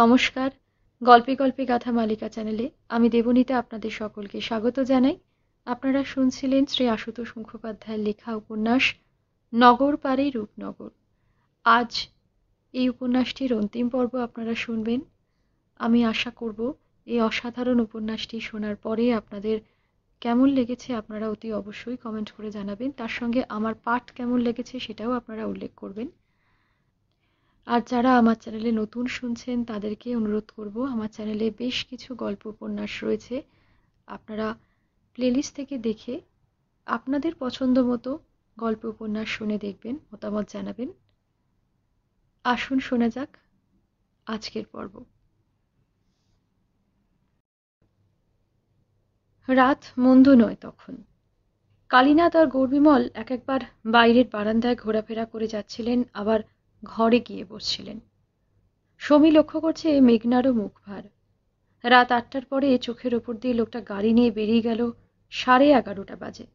নমস্কার গল্পে গল্পে গাথা মালিকা চ্যানেলে আমি দেবনীতে আপনাদের সকলকে স্বাগত জানাই আপনারা শুনছিলেন শ্রী আশুতোষ মুখোপাধ্যায়ের লেখা উপন্যাস নগর পারে রূপনগর আজ এই উপন্যাসটির অন্তিম পর্ব আপনারা শুনবেন আমি আশা করব এই অসাধারণ উপন্যাসটি শোনার পরে আপনাদের কেমন লেগেছে আপনারা অতি অবশ্যই কমেন্ট করে জানাবেন তার সঙ্গে আমার পাঠ কেমন লেগেছে সেটাও আপনারা উল্লেখ করবেন আর যারা আমার চ্যানেলে নতুন শুনছেন তাদেরকে অনুরোধ করব আমার চ্যানেলে বেশ কিছু গল্প উপন্যাস রয়েছে আপনারা প্লেলিস্ট থেকে দেখে আপনাদের পছন্দ মতো গল্প উপন্যাস শুনে দেখবেন মতামত জানাবেন আসুন শোনা যাক আজকের পর্ব রাত মন্দ নয় তখন কালিনাথ আর গৌরবিমল এক একবার বাইরের বারান্দায় ঘোরাফেরা করে যাচ্ছিলেন আবার ঘরে গিয়ে বসছিলেন সমী লক্ষ্য করছে মেঘনারও মুখ ভার রাত আটটার পরে চোখের ওপর দিয়ে লোকটা গাড়ি নিয়ে বেরিয়ে গেল সাড়ে এগারোটা বাজে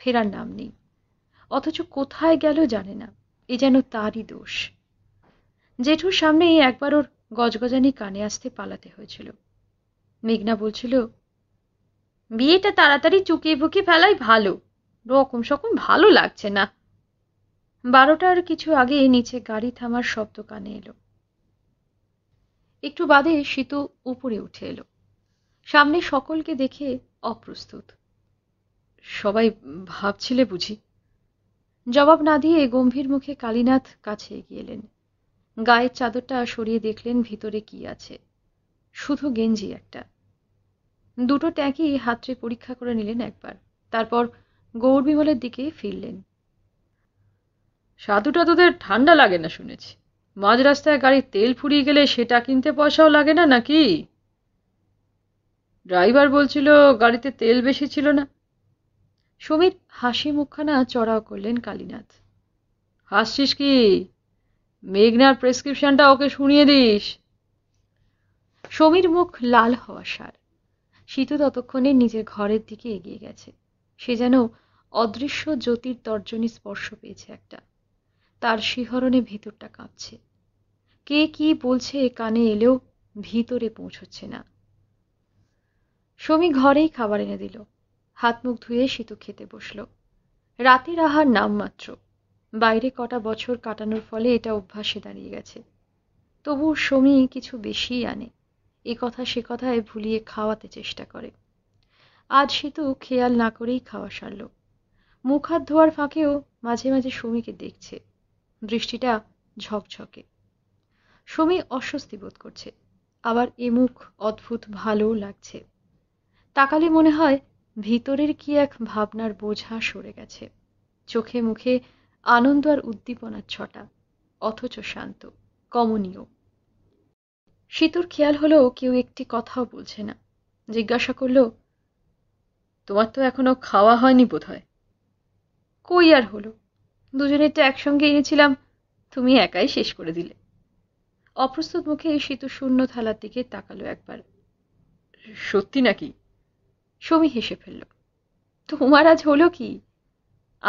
ফেরার নাম নেই অথচ কোথায় গেল জানে না এ যেন তারই দোষ জেঠুর সামনে একবার ওর গজগজানি কানে আসতে পালাতে হয়েছিল মেঘনা বলছিল বিয়েটা তাড়াতাড়ি চুকিয়ে ফুকিয়ে ফেলাই ভালো রকম সকম ভালো লাগছে না বারোটার কিছু আগে নিচে গাড়ি থামার শব্দ কানে এলো একটু বাদে সীতু উপরে উঠে এলো সামনে সকলকে দেখে অপ্রস্তুত সবাই ভাবছিলে বুঝি জবাব না দিয়ে গম্ভীর মুখে কালীনাথ কাছে এগিয়ে এলেন গায়ের চাদরটা সরিয়ে দেখলেন ভিতরে কি আছে শুধু গেঞ্জি একটা দুটো ট্যাঁকি হাতরে পরীক্ষা করে নিলেন একবার তারপর বিমলের দিকে ফিরলেন সাধুটা তোদের ঠান্ডা লাগে না শুনেছি মাঝ রাস্তায় গাড়ির তেল ফুরিয়ে গেলে সেটা কিনতে পয়সাও লাগে না নাকি ড্রাইভার বলছিল গাড়িতে তেল বেশি ছিল না সমীর হাসি মুখখানা চড়াও করলেন কালীনাথ হাসছিস কি মেঘনার প্রেসক্রিপশনটা ওকে শুনিয়ে দিস সমীর মুখ লাল হওয়া সার শীতু ততক্ষণে নিজের ঘরের দিকে এগিয়ে গেছে সে যেন অদৃশ্য জ্যোতির তর্জনী স্পর্শ পেয়েছে একটা তার শিহরণে ভেতরটা কাঁপছে কে কি বলছে কানে এলেও ভিতরে পৌঁছচ্ছে না সমী ঘরেই খাবার এনে দিল হাত মুখ ধুয়ে সিতু খেতে বসল রাতের আহার নাম মাত্র বাইরে কটা বছর কাটানোর ফলে এটা অভ্যাসে দাঁড়িয়ে গেছে তবু সমী কিছু বেশি আনে এ কথা সে কথায় ভুলিয়ে খাওয়াতে চেষ্টা করে আজ সিতু খেয়াল না করেই খাওয়া সারল মুখ হাত ধোয়ার ফাঁকেও মাঝে মাঝে সমীকে দেখছে দৃষ্টিটা ঝকঝকে সমী অস্বস্তি বোধ করছে আবার এ মুখ অদ্ভুত ভালোও লাগছে তাকালে মনে হয় ভিতরের কি এক ভাবনার বোঝা সরে গেছে চোখে মুখে আনন্দ আর উদ্দীপনার ছটা অথচ শান্ত কমনীয় শীতুর খেয়াল হলো কেউ একটি কথাও বলছে না জিজ্ঞাসা করল তোমার তো এখনো খাওয়া হয়নি বোধ হয় কই আর হলো দুজনের তো একসঙ্গে এনেছিলাম তুমি একাই শেষ করে দিলে অপ্রস্তুত মুখে এই শীত শূন্য থালার দিকে তাকালো একবার সত্যি নাকি সমি হেসে ফেলল তোমার আজ হলো কি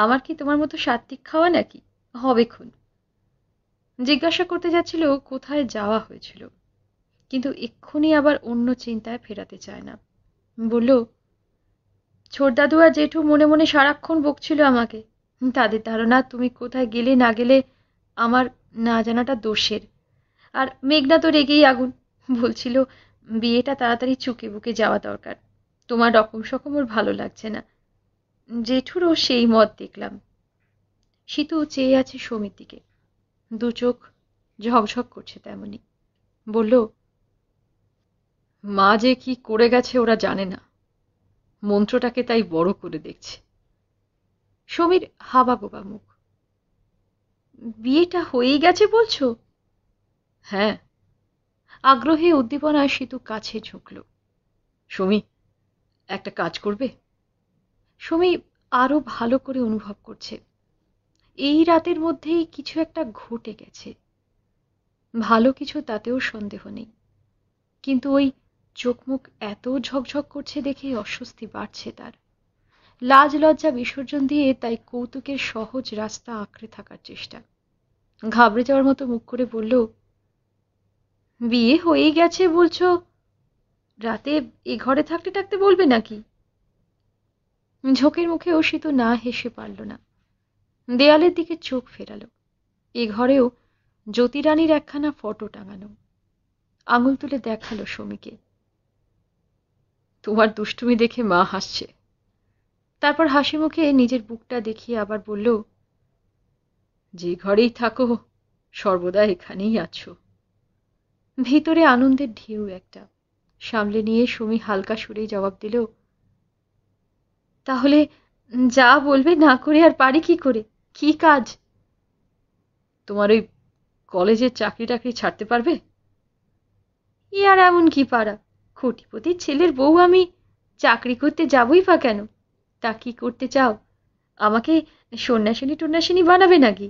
আমার কি তোমার মতো সাত্ত্বিক খাওয়া নাকি হবে খুন জিজ্ঞাসা করতে যাচ্ছিল কোথায় যাওয়া হয়েছিল কিন্তু এক্ষুনি আবার অন্য চিন্তায় ফেরাতে চায় না বলল ছোটদাদু আর জেঠু মনে মনে সারাক্ষণ বকছিল আমাকে তাদের ধারণা তুমি কোথায় গেলে না গেলে আমার না জানাটা দোষের আর মেঘনা তো রেগেই আগুন বলছিল বিয়েটা তাড়াতাড়ি চুকে বুকে যাওয়া দরকার তোমার রকম সকম ওর ভালো লাগছে না জেঠুরও সেই মত দেখলাম শীতু চেয়ে আছে সমীর দিকে দু চোখ ঝকঝক করছে তেমনি বলল মা যে কি করে গেছে ওরা জানে না মন্ত্রটাকে তাই বড় করে দেখছে সমীর হাবাগোবা মুখ বিয়েটা হয়েই গেছে বলছো হ্যাঁ আগ্রহে উদ্দীপনায় সেতু কাছে ঝুঁকল সমী একটা কাজ করবে সমি আরো ভালো করে অনুভব করছে এই রাতের মধ্যেই কিছু একটা ঘটে গেছে ভালো কিছু তাতেও সন্দেহ নেই কিন্তু ওই চোখমুখ এত ঝকঝক করছে দেখে অস্বস্তি বাড়ছে তার লাজ লজ্জা বিসর্জন দিয়ে তাই কৌতুকের সহজ রাস্তা আঁকড়ে থাকার চেষ্টা ঘাবড়ে যাওয়ার মতো মুখ করে বলল বিয়ে হয়ে গেছে বলছো রাতে এ ঘরে থাকতে থাকতে বলবে নাকি ঝোঁকের মুখেও তো না হেসে পারল না দেয়ালের দিকে চোখ ফেরালো এ ঘরেও জ্যোতিরানীর একখানা ফটো টাঙানো আঙুল তুলে দেখালো সমীকে তোমার দুষ্টুমি দেখে মা হাসছে তারপর হাসি মুখে নিজের বুকটা দেখিয়ে আবার বলল যে ঘরেই থাকো সর্বদা এখানেই আছো ভিতরে আনন্দের ঢেউ একটা সামলে নিয়ে সুমি হালকা সুরেই জবাব দিল তাহলে যা বলবে না করে আর পারি কি করে কি কাজ তোমার ওই কলেজের চাকরি টাকরি ছাড়তে পারবে ই আর এমন কি পারা কোটিপতির ছেলের বউ আমি চাকরি করতে যাবই বা কেন তা কি করতে চাও আমাকে সন্ন্যাসিনী টন্যাসিনী বানাবে নাকি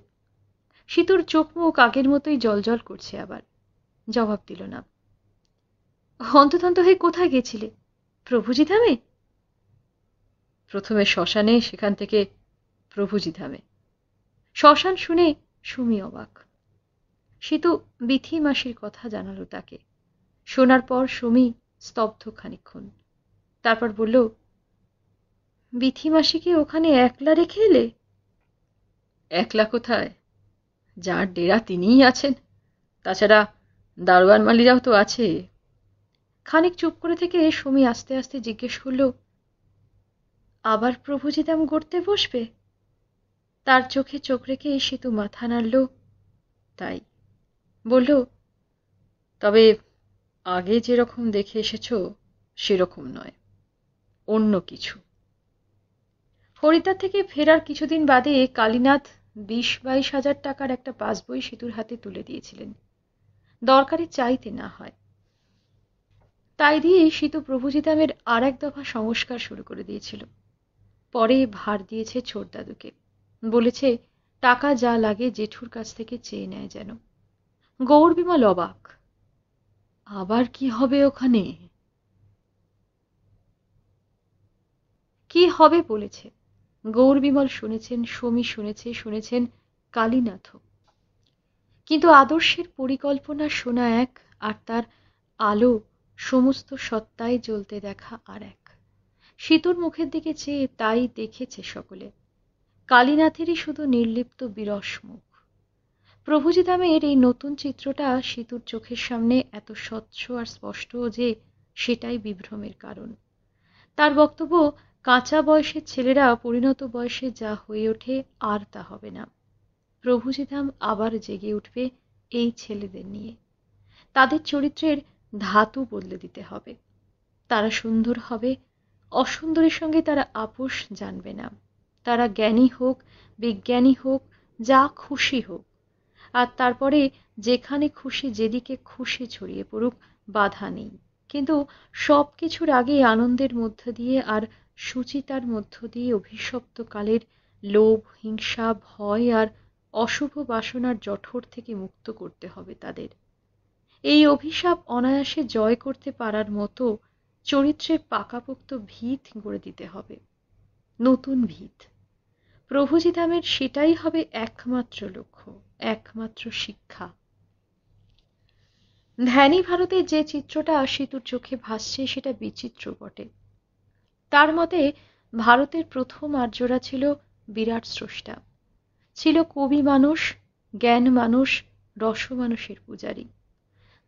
সীতুর চোখ মুখ আগের মতোই জলজল করছে আবার জবাব দিল না হন্ততন্ত হয়ে কোথায় গেছিলে প্রভুজি ধামে প্রথমে শ্মশানে সেখান থেকে প্রভুজি ধামে শ্মশান শুনে সুমি অবাক সীতু বিথি মাসির কথা জানালো তাকে শোনার পর সুমি স্তব্ধ খানিক্ষণ তারপর বলল বিথি মাসিকে ওখানে একলা রেখে এলে একলা কোথায় যার ডেরা তিনিই আছেন তাছাড়া দারোয়ান মালিরাও তো আছে খানিক চুপ করে থেকে সুমি আস্তে আস্তে জিজ্ঞেস করল আবার প্রভুজিদাম গড়তে বসবে তার চোখে চোখ রেখে সেতু মাথা নাড়ল তাই বলল তবে আগে যেরকম দেখে এসেছ সেরকম নয় অন্য কিছু ফরিদা থেকে ফেরার কিছুদিন বাদে কালীনাথ বিশ বাইশ হাজার টাকার একটা পাসবই সেতুর হাতে তুলে দিয়েছিলেন দরকারে চাইতে না হয় তাই দিয়ে সীতু প্রভুজিতামের আর এক দফা সংস্কার শুরু করে দিয়েছিল পরে ভার দিয়েছে ছোটদাদুকে বলেছে টাকা যা লাগে জেঠুর কাছ থেকে চেয়ে নেয় যেন বিমা অবাক আবার কি হবে ওখানে কি হবে বলেছে গৌর বিমল শুনেছেন সমী শুনেছে শুনেছেন কালীনাথ কিন্তু আদর্শের পরিকল্পনা শোনা এক আর তার আলো সমস্ত সত্তায় জ্বলতে দেখা আর এক শীতর মুখের দিকে চেয়ে তাই দেখেছে সকলে কালীনাথেরই শুধু নির্লিপ্ত বিরস মুখ প্রভুজি দামের এই নতুন চিত্রটা সেতুর চোখের সামনে এত স্বচ্ছ আর স্পষ্ট যে সেটাই বিভ্রমের কারণ তার বক্তব্য কাঁচা বয়সের ছেলেরা পরিণত বয়সে যা হয়ে ওঠে আর তা হবে না প্রভু শ্রীধাম আবার জেগে উঠবে এই ছেলেদের নিয়ে তাদের চরিত্রের ধাতু বদলে দিতে হবে তারা সুন্দর হবে অসুন্দরের সঙ্গে তারা আপোষ জানবে না তারা জ্ঞানী হোক বিজ্ঞানী হোক যা খুশি হোক আর তারপরে যেখানে খুশি যেদিকে খুশি ছড়িয়ে পড়ুক বাধা নেই কিন্তু সব কিছুর আগে আনন্দের মধ্যে দিয়ে আর সুচিতার মধ্য দিয়ে অভিশপ্ত কালের লোভ হিংসা ভয় আর অশুভ বাসনার জঠর থেকে মুক্ত করতে হবে তাদের এই অভিশাপ অনায়াসে জয় করতে পারার মতো চরিত্রের পাকাপোক্ত ভিত গড়ে দিতে হবে নতুন ভিত প্রভুজিধামের সেটাই হবে একমাত্র লক্ষ্য একমাত্র শিক্ষা ধ্যানী ভারতের যে চিত্রটা সেতুর চোখে ভাসছে সেটা বিচিত্র বটে তার মতে ভারতের প্রথম আর্যরা ছিল বিরাট স্রষ্টা ছিল কবি মানুষ জ্ঞান মানুষ রস মানুষের পূজারী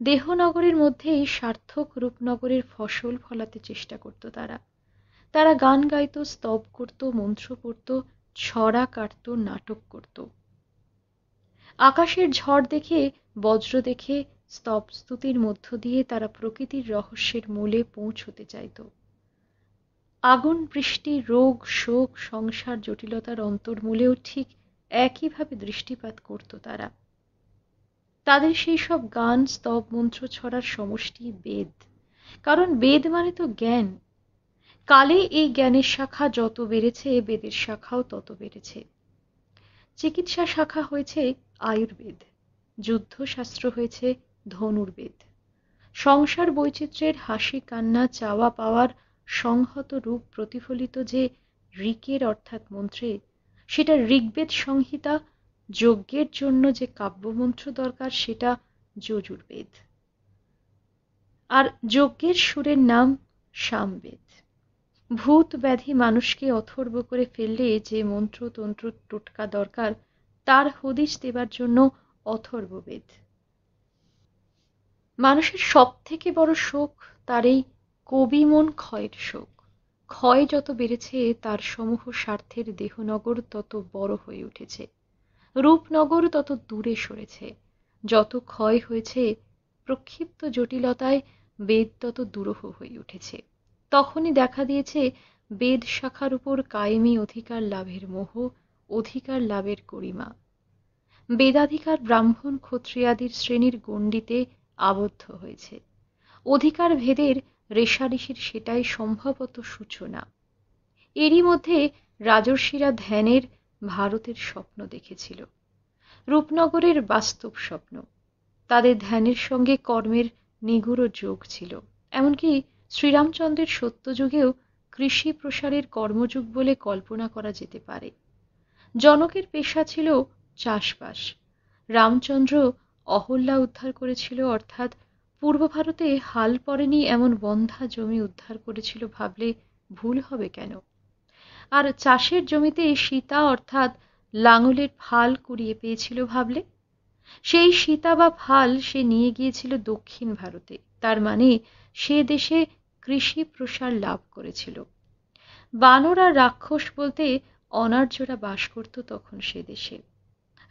দেহনগরের মধ্যেই সার্থক রূপনগরের ফসল ফলাতে চেষ্টা করত তারা তারা গান গাইত স্তব করত মন্ত্র পড়ত ছড়া কাটত নাটক করত আকাশের ঝড় দেখে বজ্র দেখে স্তবস্তুতির মধ্য দিয়ে তারা প্রকৃতির রহস্যের মূলে পৌঁছতে চাইত আগুন বৃষ্টি রোগ শোক সংসার জটিলতার অন্তর্মূলেও ঠিক একইভাবে দৃষ্টিপাত করত তারা তাদের সেই সব গান স্তব মন্ত্র ছড়ার সমষ্টি বেদ কারণ বেদ মানে তো জ্ঞান কালে এই জ্ঞানের শাখা যত বেড়েছে বেদের শাখাও তত বেড়েছে চিকিৎসা শাখা হয়েছে আয়ুর্বেদ যুদ্ধশাস্ত্র হয়েছে ধনুর্বেদ সংসার বৈচিত্র্যের হাসি কান্না চাওয়া পাওয়ার সংহত রূপ প্রতিফলিত যে ঋকের অর্থাৎ মন্ত্রে সেটা ঋগ্বেদ সংহিতা যজ্ঞের জন্য যে কাব্যমন্ত্র দরকার সেটা যজুর্বেদ আর যজ্ঞের সুরের নাম সামবেদ ভূত ব্যাধি মানুষকে অথর্ব করে ফেললে যে মন্ত্রতন্ত্র টোটকা দরকার তার হদিশ দেবার জন্য অথর্ববেদ মানুষের সব থেকে বড় শোক তার এই কবিমন ক্ষয়ের শোক ক্ষয় যত বেড়েছে তার সমূহ স্বার্থের দেহনগর তত বড় হয়ে উঠেছে রূপনগর তত দূরে সরেছে যত ক্ষয় হয়েছে প্রক্ষিপ্ত জটিলতায় বেদ তত দুরহ হয়ে উঠেছে তখনই দেখা দিয়েছে বেদ শাখার উপর কায়েমি অধিকার লাভের মোহ অধিকার লাভের করিমা বেদাধিকার ব্রাহ্মণ ক্ষত্রিয়াদির শ্রেণীর গণ্ডিতে আবদ্ধ হয়েছে অধিকার ভেদের রেশারেশির সেটাই সম্ভবত সূচনা এরই মধ্যে রাজর্ষিরা ধ্যানের ভারতের স্বপ্ন দেখেছিল রূপনগরের বাস্তব স্বপ্ন তাদের ধ্যানের সঙ্গে কর্মের নিগুড় যোগ ছিল এমনকি শ্রীরামচন্দ্রের সত্যযুগেও কৃষি প্রসারের কর্মযুগ বলে কল্পনা করা যেতে পারে জনকের পেশা ছিল চাষবাস রামচন্দ্র অহল্যা উদ্ধার করেছিল অর্থাৎ পূর্ব ভারতে হাল পড়েনি এমন বন্ধা জমি উদ্ধার করেছিল ভাবলে ভুল হবে কেন আর চাষের জমিতে সীতা অর্থাৎ লাঙলের ফাল কুড়িয়ে পেয়েছিল ভাবলে সেই সীতা বা ফাল সে নিয়ে গিয়েছিল দক্ষিণ ভারতে তার মানে সে দেশে কৃষি প্রসার লাভ করেছিল বানর আর রাক্ষস বলতে অনার্যরা বাস করত তখন সে দেশে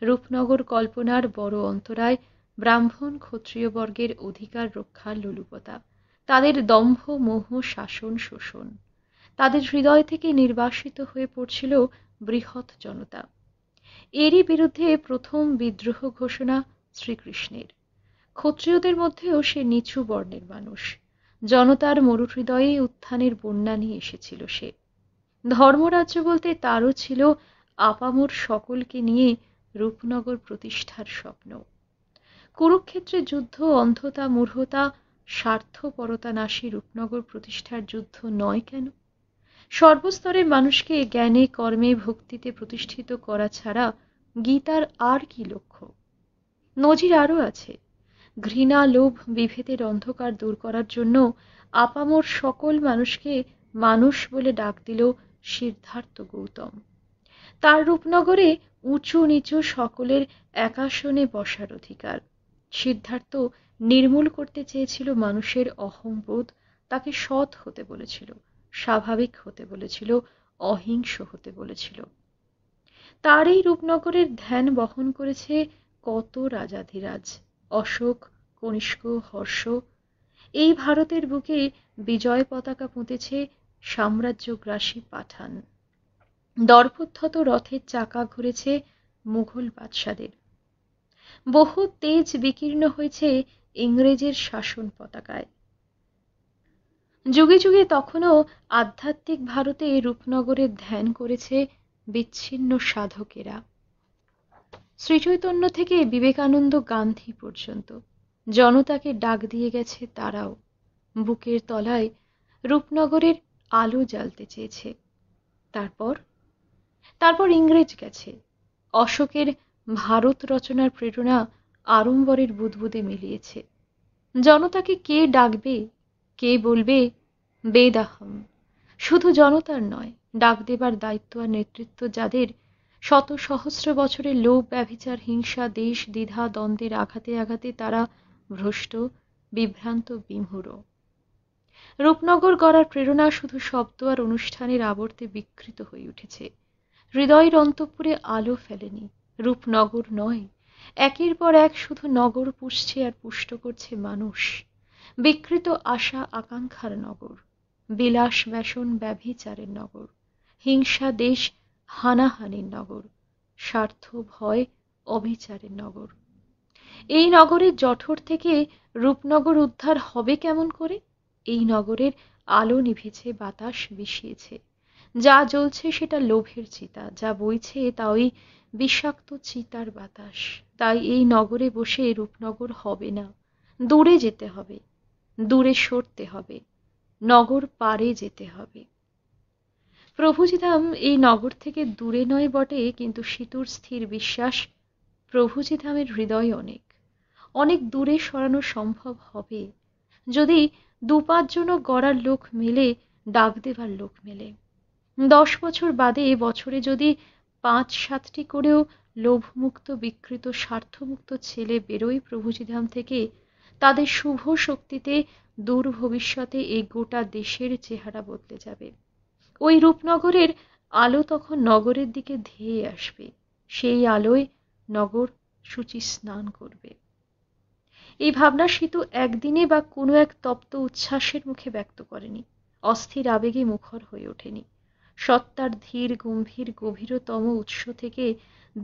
রূপনগর কল্পনার বড় অন্তরায় ব্রাহ্মণ ক্ষত্রিয়বর্গের অধিকার রক্ষার লোলুপতা তাদের দম্ভ মোহ শাসন শোষণ তাদের হৃদয় থেকে নির্বাসিত হয়ে পড়ছিল বৃহৎ জনতা এরই বিরুদ্ধে প্রথম বিদ্রোহ ঘোষণা শ্রীকৃষ্ণের ক্ষত্রিয়দের মধ্যেও সে নিচু বর্ণের মানুষ জনতার মরুহৃদয়েই উত্থানের বন্যা নিয়ে এসেছিল সে ধর্মরাজ্য বলতে তারও ছিল আপামর সকলকে নিয়ে রূপনগর প্রতিষ্ঠার স্বপ্ন কুরুক্ষেত্রে যুদ্ধ অন্ধতা মূর্হতা স্বার্থপরতা নাশী রূপনগর প্রতিষ্ঠার যুদ্ধ নয় কেন সর্বস্তরের মানুষকে জ্ঞানে কর্মে ভক্তিতে প্রতিষ্ঠিত করা ছাড়া গীতার আর কি লক্ষ্য নজির আরও আছে ঘৃণা লোভ বিভেদের অন্ধকার দূর করার জন্য আপামর সকল মানুষকে মানুষ বলে ডাক দিল সিদ্ধার্থ গৌতম তার রূপনগরে উঁচু নিচু সকলের একাসনে বসার অধিকার সিদ্ধার্থ নির্মূল করতে চেয়েছিল মানুষের অহংবোধ তাকে সৎ হতে বলেছিল স্বাভাবিক হতে বলেছিল অহিংস হতে বলেছিল তার এই রূপনগরের ধ্যান বহন করেছে কত রাজাধিরাজ অশোক কনিষ্ক হর্ষ এই ভারতের বুকে বিজয় পতাকা পুঁতেছে সাম্রাজ্যগ্রাসী পাঠান দর্পথত রথের চাকা ঘুরেছে মুঘল বাদশাদের বহু তেজ বিকীর্ণ হয়েছে ইংরেজের শাসন পতাকায় যুগে যুগে তখনও আধ্যাত্মিক ভারতে রূপনগরে ধ্যান করেছে বিচ্ছিন্ন সাধকেরা শ্রীচৈতন্য থেকে বিবেকানন্দ গান্ধী পর্যন্ত জনতাকে ডাক দিয়ে গেছে তারাও বুকের তলায় রূপনগরের আলো জ্বালতে চেয়েছে তারপর তারপর ইংরেজ গেছে অশোকের ভারত রচনার প্রেরণা আড়ম্বরের বুদবুদে মিলিয়েছে জনতাকে কে ডাকবে কে বলবে বেদাহম শুধু জনতার নয় ডাক দেবার দায়িত্ব আর নেতৃত্ব যাদের শত সহস্র বছরের লোভ ব্যভিচার হিংসা দেশ দ্বিধা দ্বন্দ্বের আঘাতে আঘাতে তারা ভ্রষ্ট বিভ্রান্ত বিমহুর রূপনগর গড়ার প্রেরণা শুধু শব্দ আর অনুষ্ঠানের আবর্তে বিকৃত হয়ে উঠেছে হৃদয়ের অন্তঃপুরে আলো ফেলেনি রূপনগর নয় একের পর এক শুধু নগর পুষছে আর পুষ্ট করছে মানুষ বিকৃত আশা আকাঙ্ক্ষার নগর বিলাস ব্যসন ব্যভিচারের নগর হিংসা দেশ হানাহানির নগর স্বার্থ ভয় অবিচারের নগর এই নগরের জঠর থেকে রূপনগর উদ্ধার হবে কেমন করে এই নগরের আলো নিভেছে বাতাস বিষিয়েছে যা জ্বলছে সেটা লোভের চিতা যা বইছে তা ওই বিষাক্ত চিতার বাতাস তাই এই নগরে বসে রূপনগর হবে না দূরে যেতে হবে দূরে সরতে হবে নগর পারে যেতে হবে প্রভু এই নগর থেকে দূরে নয় বটে কিন্তু সীতুর স্থির বিশ্বাস প্রভুজিধামের হৃদয় অনেক অনেক দূরে সরানো সম্ভব হবে যদি দু পাঁচজনও গড়ার লোক মেলে ডাক দেবার লোক মেলে দশ বছর বাদে বছরে যদি পাঁচ সাতটি করেও লোভমুক্ত বিকৃত স্বার্থমুক্ত ছেলে বেরোয় প্রভুজিধাম থেকে তাদের শুভ শক্তিতে দূর ভবিষ্যতে এই গোটা দেশের চেহারা বদলে যাবে ওই রূপনগরের আলো তখন নগরের দিকে ধেয়ে আসবে সেই আলোয় নগর সূচি স্নান করবে এই ভাবনা সেতু একদিনে বা কোনো এক তপ্ত উচ্ছ্বাসের মুখে ব্যক্ত করেনি অস্থির আবেগে মুখর হয়ে ওঠেনি সত্তার ধীর গম্ভীর গভীরতম উৎস থেকে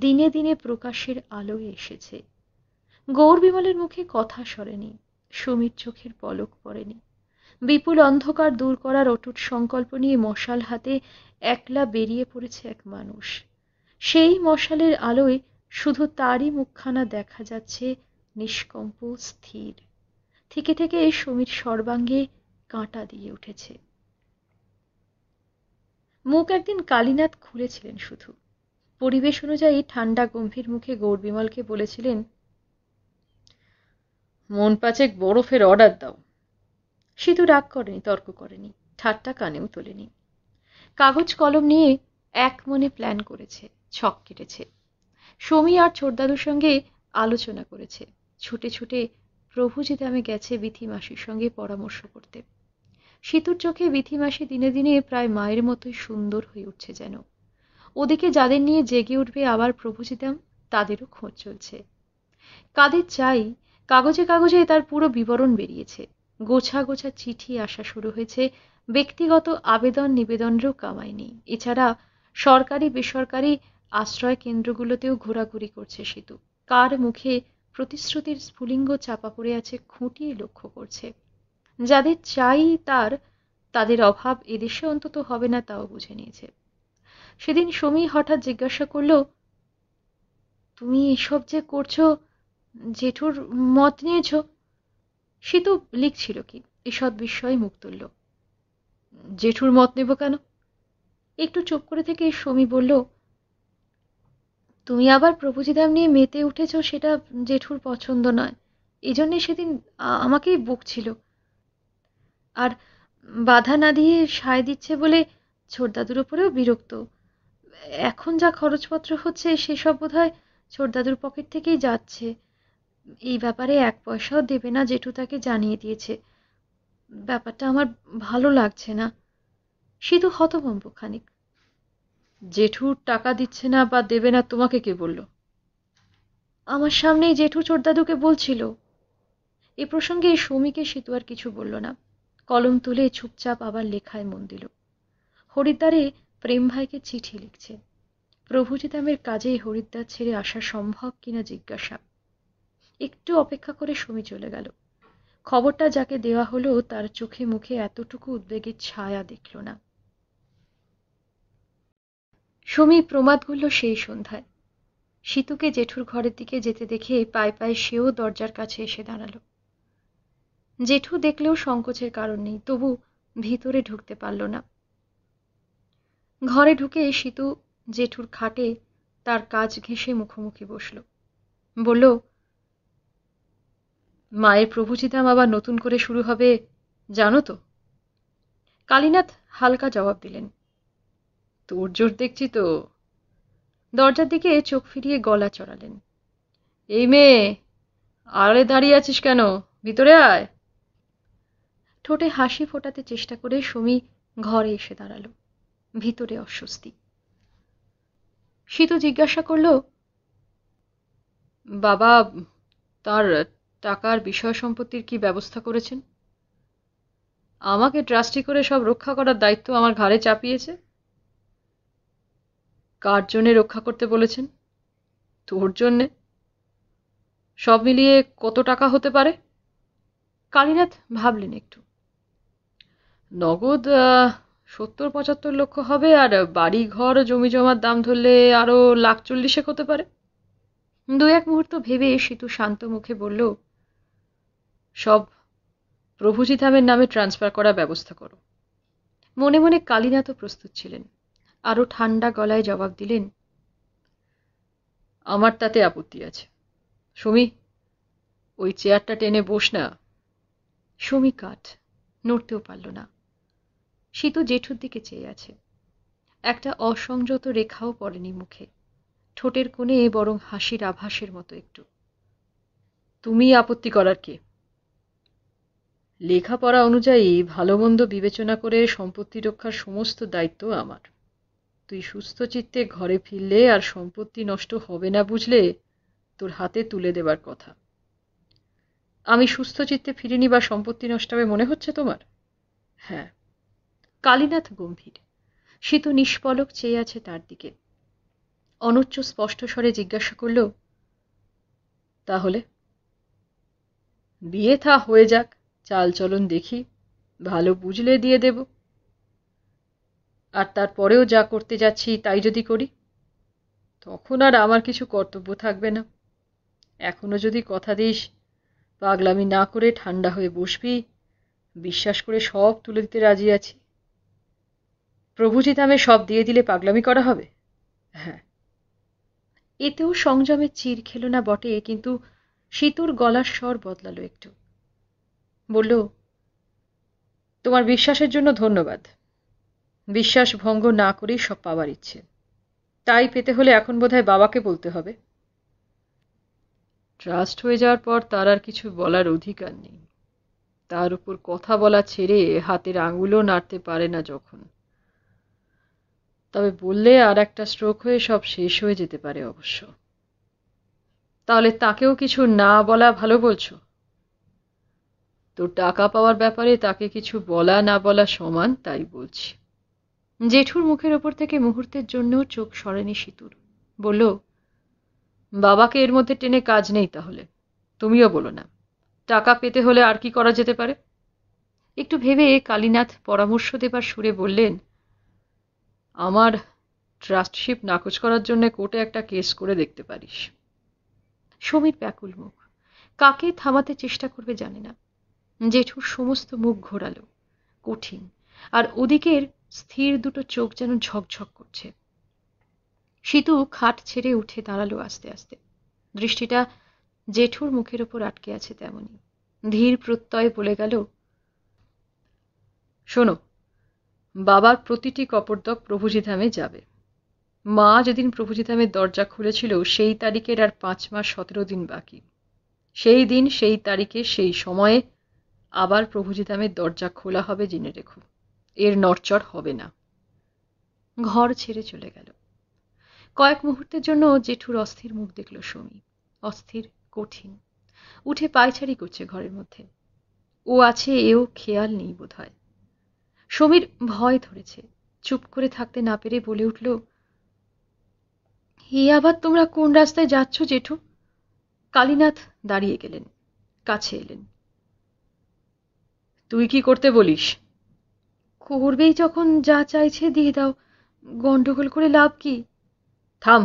দিনে দিনে প্রকাশের আলোয় এসেছে গৌর বিমলের মুখে কথা সরেনি সুমির চোখের পলক পড়েনি বিপুল অন্ধকার দূর করার অটুট সংকল্প নিয়ে মশাল হাতে একলা বেরিয়ে পড়েছে এক মানুষ সেই মশালের আলোয় শুধু তারই মুখখানা দেখা যাচ্ছে নিষ্কম্প স্থির থেকে থেকে সমীর সর্বাঙ্গে কাঁটা দিয়ে উঠেছে মুখ একদিন কালীনাথ খুলেছিলেন শুধু পরিবেশ অনুযায়ী ঠান্ডা গম্ভীর মুখে গৌরবিমলকে বলেছিলেন মন পাচেক বরফের অর্ডার দাও সিধু রাগ করেনি তর্ক করেনি ঠাট্টা কানেও তোলেনি কাগজ কলম নিয়ে এক মনে প্ল্যান করেছে ছক কেটেছে সমী আর ছোটদাদুর সঙ্গে আলোচনা করেছে ছুটে ছুটে প্রভুজি দামে গেছে বিথি মাসির সঙ্গে পরামর্শ করতে সেতুর চোখে বিথিমাসি দিনে দিনে প্রায় মায়ের মতোই সুন্দর হয়ে উঠছে যেন ওদিকে যাদের নিয়ে জেগে উঠবে আবার প্রভুচিতাম তাদেরও খোঁজ চলছে কাদের চাই কাগজে কাগজে তার পুরো বিবরণ বেরিয়েছে গোছা গোছা চিঠি আসা শুরু হয়েছে ব্যক্তিগত আবেদন নিবেদনেরও কামায়নি এছাড়া সরকারি বেসরকারি আশ্রয় কেন্দ্রগুলোতেও ঘোরাঘুরি করছে সেতু কার মুখে প্রতিশ্রুতির স্ফুলিঙ্গ চাপা পড়ে আছে খুঁটিয়ে লক্ষ্য করছে যাদের চাই তার তাদের অভাব এদেশে অন্তত হবে না তাও বুঝে নিয়েছে সেদিন সমী হঠাৎ জিজ্ঞাসা করল তুমি এসব যে করছো জেঠুর মত নিয়েছ সে তো লিখছিল কি এসব বিষয়ে মুখ তুলল জেঠুর মত নেব কেন একটু চুপ করে থেকে সমী বলল তুমি আবার প্রভুজিদাম নিয়ে মেতে উঠেছ সেটা জেঠুর পছন্দ নয় এই জন্যে সেদিন আমাকেই বুক ছিল আর বাধা না দিয়ে সায় দিচ্ছে বলে ছোটদাদুর ওপরেও বিরক্ত এখন যা খরচপত্র হচ্ছে সেসব বোধ হয় ছোটদাদুর পকেট থেকেই যাচ্ছে এই ব্যাপারে এক পয়সাও দেবে না জেঠু তাকে জানিয়ে দিয়েছে ব্যাপারটা আমার ভালো লাগছে না তো হতভম্ব খানিক জেঠুর টাকা দিচ্ছে না বা দেবে না তোমাকে কে বলল আমার সামনেই জেঠু চোরদাদুকে বলছিল এ প্রসঙ্গে সৌমিকে সেতু আর কিছু বলল না কলম তুলে চুপচাপ আবার লেখায় মন দিল হরিদ্বারে প্রেম ভাইকে চিঠি লিখছে প্রভুজিতামের কাজে হরিদ্বার ছেড়ে আসা সম্ভব কিনা জিজ্ঞাসা একটু অপেক্ষা করে সুমি চলে গেল খবরটা যাকে দেওয়া হলো তার চোখে মুখে এতটুকু উদ্বেগের ছায়া দেখল না সুমি প্রমাদ করল সেই সন্ধ্যায় সীতুকে জেঠুর ঘরের দিকে যেতে দেখে পায়ে পায়ে সেও দরজার কাছে এসে দাঁড়ালো জেঠু দেখলেও সংকোচের কারণ নেই তবু ভিতরে ঢুকতে পারল না ঘরে ঢুকে সীতু জেঠুর খাটে তার কাজ ঘেঁষে মুখোমুখি বসল বলল মায়ের প্রভুজিতাম আবার নতুন করে শুরু হবে জানো তো কালীনাথ হালকা জবাব দিলেন তোর জোর দেখছি তো দরজার দিকে চোখ ফিরিয়ে গলা চড়ালেন এই মেয়ে আড়ে দাঁড়িয়ে আছিস কেন ভিতরে আয় ঠোঁটে হাসি ফোটাতে চেষ্টা করে সমী ঘরে এসে দাঁড়ালো ভিতরে অস্বস্তি সীতু জিজ্ঞাসা করল বাবা তার টাকার বিষয় সম্পত্তির কি ব্যবস্থা করেছেন আমাকে ট্রাস্টি করে সব রক্ষা করার দায়িত্ব আমার ঘাড়ে চাপিয়েছে কার জন্যে রক্ষা করতে বলেছেন তোর জন্যে সব মিলিয়ে কত টাকা হতে পারে কালীনাথ ভাবলেন একটু নগদ সত্তর পঁচাত্তর লক্ষ হবে আর বাড়ি ঘর জমি জমার দাম ধরলে আরও লাখ চল্লিশেক হতে পারে দু এক মুহূর্ত ভেবে সেতু শান্ত মুখে বলল সব প্রভুজি ধামের নামে ট্রান্সফার করার ব্যবস্থা করো মনে মনে কালীনাথও প্রস্তুত ছিলেন আরও ঠান্ডা গলায় জবাব দিলেন আমার তাতে আপত্তি আছে সুমি ওই চেয়ারটা টেনে বস না সুমি কাঠ নড়তেও পারল না শীতু জেঠুর দিকে চেয়ে আছে একটা অসংযত রেখাও পড়েনি মুখে ঠোঁটের কোণে বরং হাসির আভাসের মতো একটু তুমি আপত্তি করার কে লেখাপড়া অনুযায়ী ভালো মন্দ বিবেচনা করে সম্পত্তি রক্ষার সমস্ত দায়িত্ব আমার তুই সুস্থ চিত্তে ঘরে ফিরলে আর সম্পত্তি নষ্ট হবে না বুঝলে তোর হাতে তুলে দেবার কথা আমি সুস্থ চিত্তে ফিরিনি বা সম্পত্তি নষ্ট হবে মনে হচ্ছে তোমার হ্যাঁ কালীনাথ গম্ভীর সে তো নিষ্পলক চেয়ে আছে তার দিকে অনুচ্চ স্পষ্ট স্বরে জিজ্ঞাসা করল তাহলে বিয়ে থা হয়ে যাক চালচলন দেখি ভালো বুঝলে দিয়ে দেব আর তারপরেও যা করতে যাচ্ছি তাই যদি করি তখন আর আমার কিছু কর্তব্য থাকবে না এখনো যদি কথা দিস পাগলামি না করে ঠান্ডা হয়ে বসবি বিশ্বাস করে সব তুলে দিতে রাজি আছি প্রভুজি দামে সব দিয়ে দিলে পাগলামি করা হবে হ্যাঁ এতেও সংযমে চির খেল না বটে কিন্তু সীতুর গলার স্বর বদলালো একটু বলল তোমার বিশ্বাসের জন্য ধন্যবাদ বিশ্বাস ভঙ্গ না করেই সব পাওয়ার ইচ্ছে তাই পেতে হলে এখন বোধহয় বাবাকে বলতে হবে ট্রাস্ট হয়ে যাওয়ার পর তার আর কিছু বলার অধিকার নেই তার উপর কথা বলা ছেড়ে হাতের আঙুলও নাড়তে পারে না যখন তবে বললে আর একটা স্ট্রোক হয়ে সব শেষ হয়ে যেতে পারে অবশ্য তাহলে তাকেও কিছু না বলা ভালো বলছো তো টাকা পাওয়ার ব্যাপারে তাকে কিছু বলা না বলা সমান তাই বলছি জেঠুর মুখের ওপর থেকে মুহূর্তের জন্য চোখ সরেনি সিঁতুর বলল বাবাকে এর মধ্যে টেনে কাজ নেই তাহলে তুমিও বলো না টাকা পেতে হলে আর কি করা যেতে পারে একটু ভেবে কালীনাথ পরামর্শ দেবার সুরে বললেন আমার ট্রাস্টশিপ নাকচ করার জন্য কোর্টে একটা কেস করে দেখতে পারিস সমীর ব্যাকুল মুখ কাকে থামাতে চেষ্টা করবে জানে না জেঠুর সমস্ত মুখ ঘোরালো কঠিন আর ওদিকের স্থির দুটো চোখ যেন ঝকঝক করছে সিতু খাট ছেড়ে উঠে দাঁড়ালো আস্তে আস্তে দৃষ্টিটা জেঠুর মুখের ওপর আটকে আছে তেমনি ধীর প্রত্যয় বলে গেল শোনো বাবার প্রতিটি কপরদক প্রভুজিধামে যাবে মা যেদিন প্রভুজিধামের দরজা খুলেছিল সেই তারিখের আর পাঁচ মাস সতেরো দিন বাকি সেই দিন সেই তারিখে সেই সময়ে আবার প্রভুজিধামের দরজা খোলা হবে জেনে রেখো এর নরচর হবে না ঘর ছেড়ে চলে গেল কয়েক মুহূর্তের জন্য জেঠুর অস্থির মুখ দেখল সমী অস্থির কঠিন উঠে পায়চারি করছে ঘরের মধ্যে ও আছে এও খেয়াল নেই বোধ হয় সমীর ভয় ধরেছে চুপ করে থাকতে না পেরে বলে উঠল হে আবার তোমরা কোন রাস্তায় যাচ্ছ জেঠু কালীনাথ দাঁড়িয়ে গেলেন কাছে এলেন তুই কি করতে বলিস করবেই যখন যা চাইছে দিয়ে দাও গন্ডগোল করে লাভ কি থাম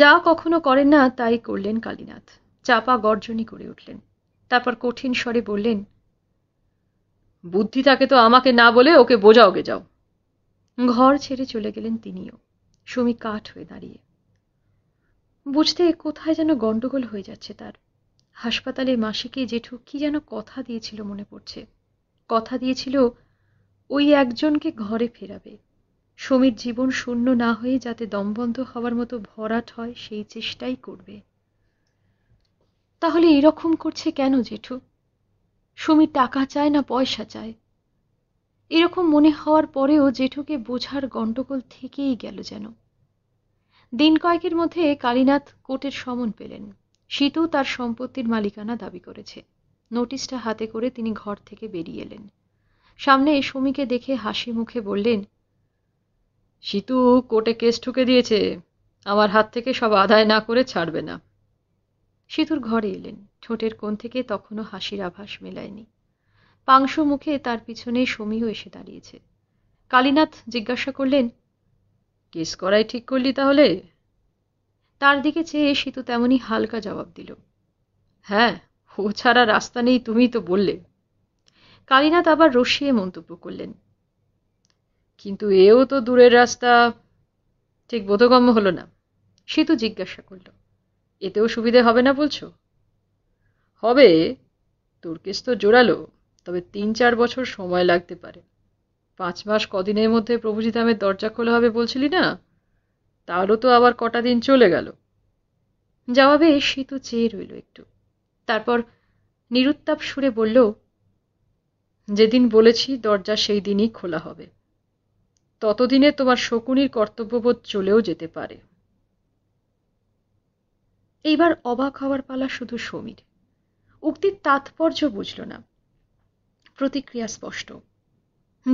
যা কখনো করেন না তাই করলেন কালীনাথ চাপা গর্জনই করে উঠলেন তারপর কঠিন স্বরে বললেন বুদ্ধি থাকে তো আমাকে না বলে ওকে বোঝাওগে যাও ঘর ছেড়ে চলে গেলেন তিনিও সুমি কাঠ হয়ে দাঁড়িয়ে বুঝতে কোথায় যেন গণ্ডগোল হয়ে যাচ্ছে তার হাসপাতালে মাসিকে জেঠু কি যেন কথা দিয়েছিল মনে পড়ছে কথা দিয়েছিল ওই একজনকে ঘরে ফেরাবে সমীর জীবন শূন্য না হয়ে যাতে দমবন্ধ হওয়ার মতো ভরাট হয় সেই চেষ্টাই করবে তাহলে এরকম করছে কেন জেঠু সুমি টাকা চায় না পয়সা চায় এরকম মনে হওয়ার পরেও জেঠুকে বোঝার গণ্ডগোল থেকেই গেল যেন দিন কয়েকের মধ্যে কালীনাথ কোর্টের সমন পেলেন শীতু তার সম্পত্তির মালিকানা দাবি করেছে নোটিশটা হাতে করে তিনি ঘর থেকে বেরিয়ে এলেন সামনে সুমিকে দেখে হাসি মুখে বললেন শীতু কোর্টে কেস ঠুকে দিয়েছে আমার হাত থেকে সব আদায় না করে ছাড়বে না সিতুর ঘরে এলেন ঠোঁটের কোণ থেকে তখনও হাসির আভাস মেলায়নি পাংশ মুখে তার পিছনে সমীহ এসে দাঁড়িয়েছে কালীনাথ জিজ্ঞাসা করলেন কেস করাই ঠিক করলি তাহলে তার দিকে চেয়ে সীতু তেমনই হালকা জবাব দিল হ্যাঁ ও ছাড়া রাস্তা নেই তুমি তো বললে কালীনাথ আবার রসিয়ে মন্তব্য করলেন কিন্তু এও তো দূরের রাস্তা ঠিক বোধগম্য হলো না সীতু জিজ্ঞাসা করল এতেও সুবিধে হবে না বলছো হবে তুর্কিস তো জোরালো তবে তিন চার বছর সময় লাগতে পারে পাঁচ মাস কদিনের মধ্যে প্রভুজি ধামের দরজা খোলা হবে বলছিলি না তারও তো আবার কটা দিন চলে গেল জবাবে তো চেয়ে রইল একটু তারপর নিরুত্তাপ সুরে বলল যেদিন বলেছি দরজা সেই দিনই খোলা হবে ততদিনে তোমার শকুনির কর্তব্যবোধ চলেও যেতে পারে এইবার অবাক হওয়ার পালা শুধু সমীর উক্তির তাৎপর্য বুঝল না প্রতিক্রিয়া স্পষ্ট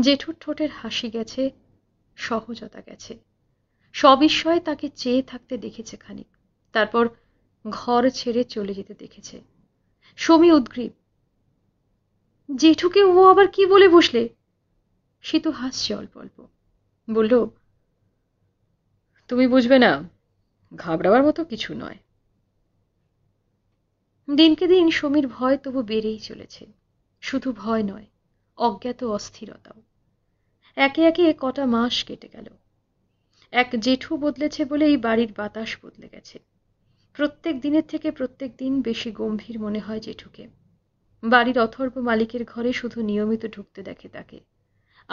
জেঠুর ঠোঁটের হাসি গেছে সহজতা গেছে সবিস্ময়ে তাকে চেয়ে থাকতে দেখেছে খানিক তারপর ঘর ছেড়ে চলে যেতে দেখেছে সমী উদ্গ্রীব জেঠুকে ও আবার কি বলে বসলে সেতু হাসছে অল্প অল্প বলল তুমি বুঝবে না ঘাবড়াবার মতো কিছু নয় দিনকে দিন সমীর ভয় তবু বেড়েই চলেছে শুধু ভয় নয় অজ্ঞাত অস্থিরতাও একে একে কটা মাস কেটে গেল এক জেঠু বদলেছে বলে এই বাড়ির বাতাস বদলে গেছে প্রত্যেক দিনের থেকে প্রত্যেক দিন বেশি গম্ভীর মনে হয় জেঠুকে বাড়ির অথর্ব মালিকের ঘরে শুধু নিয়মিত ঢুকতে দেখে তাকে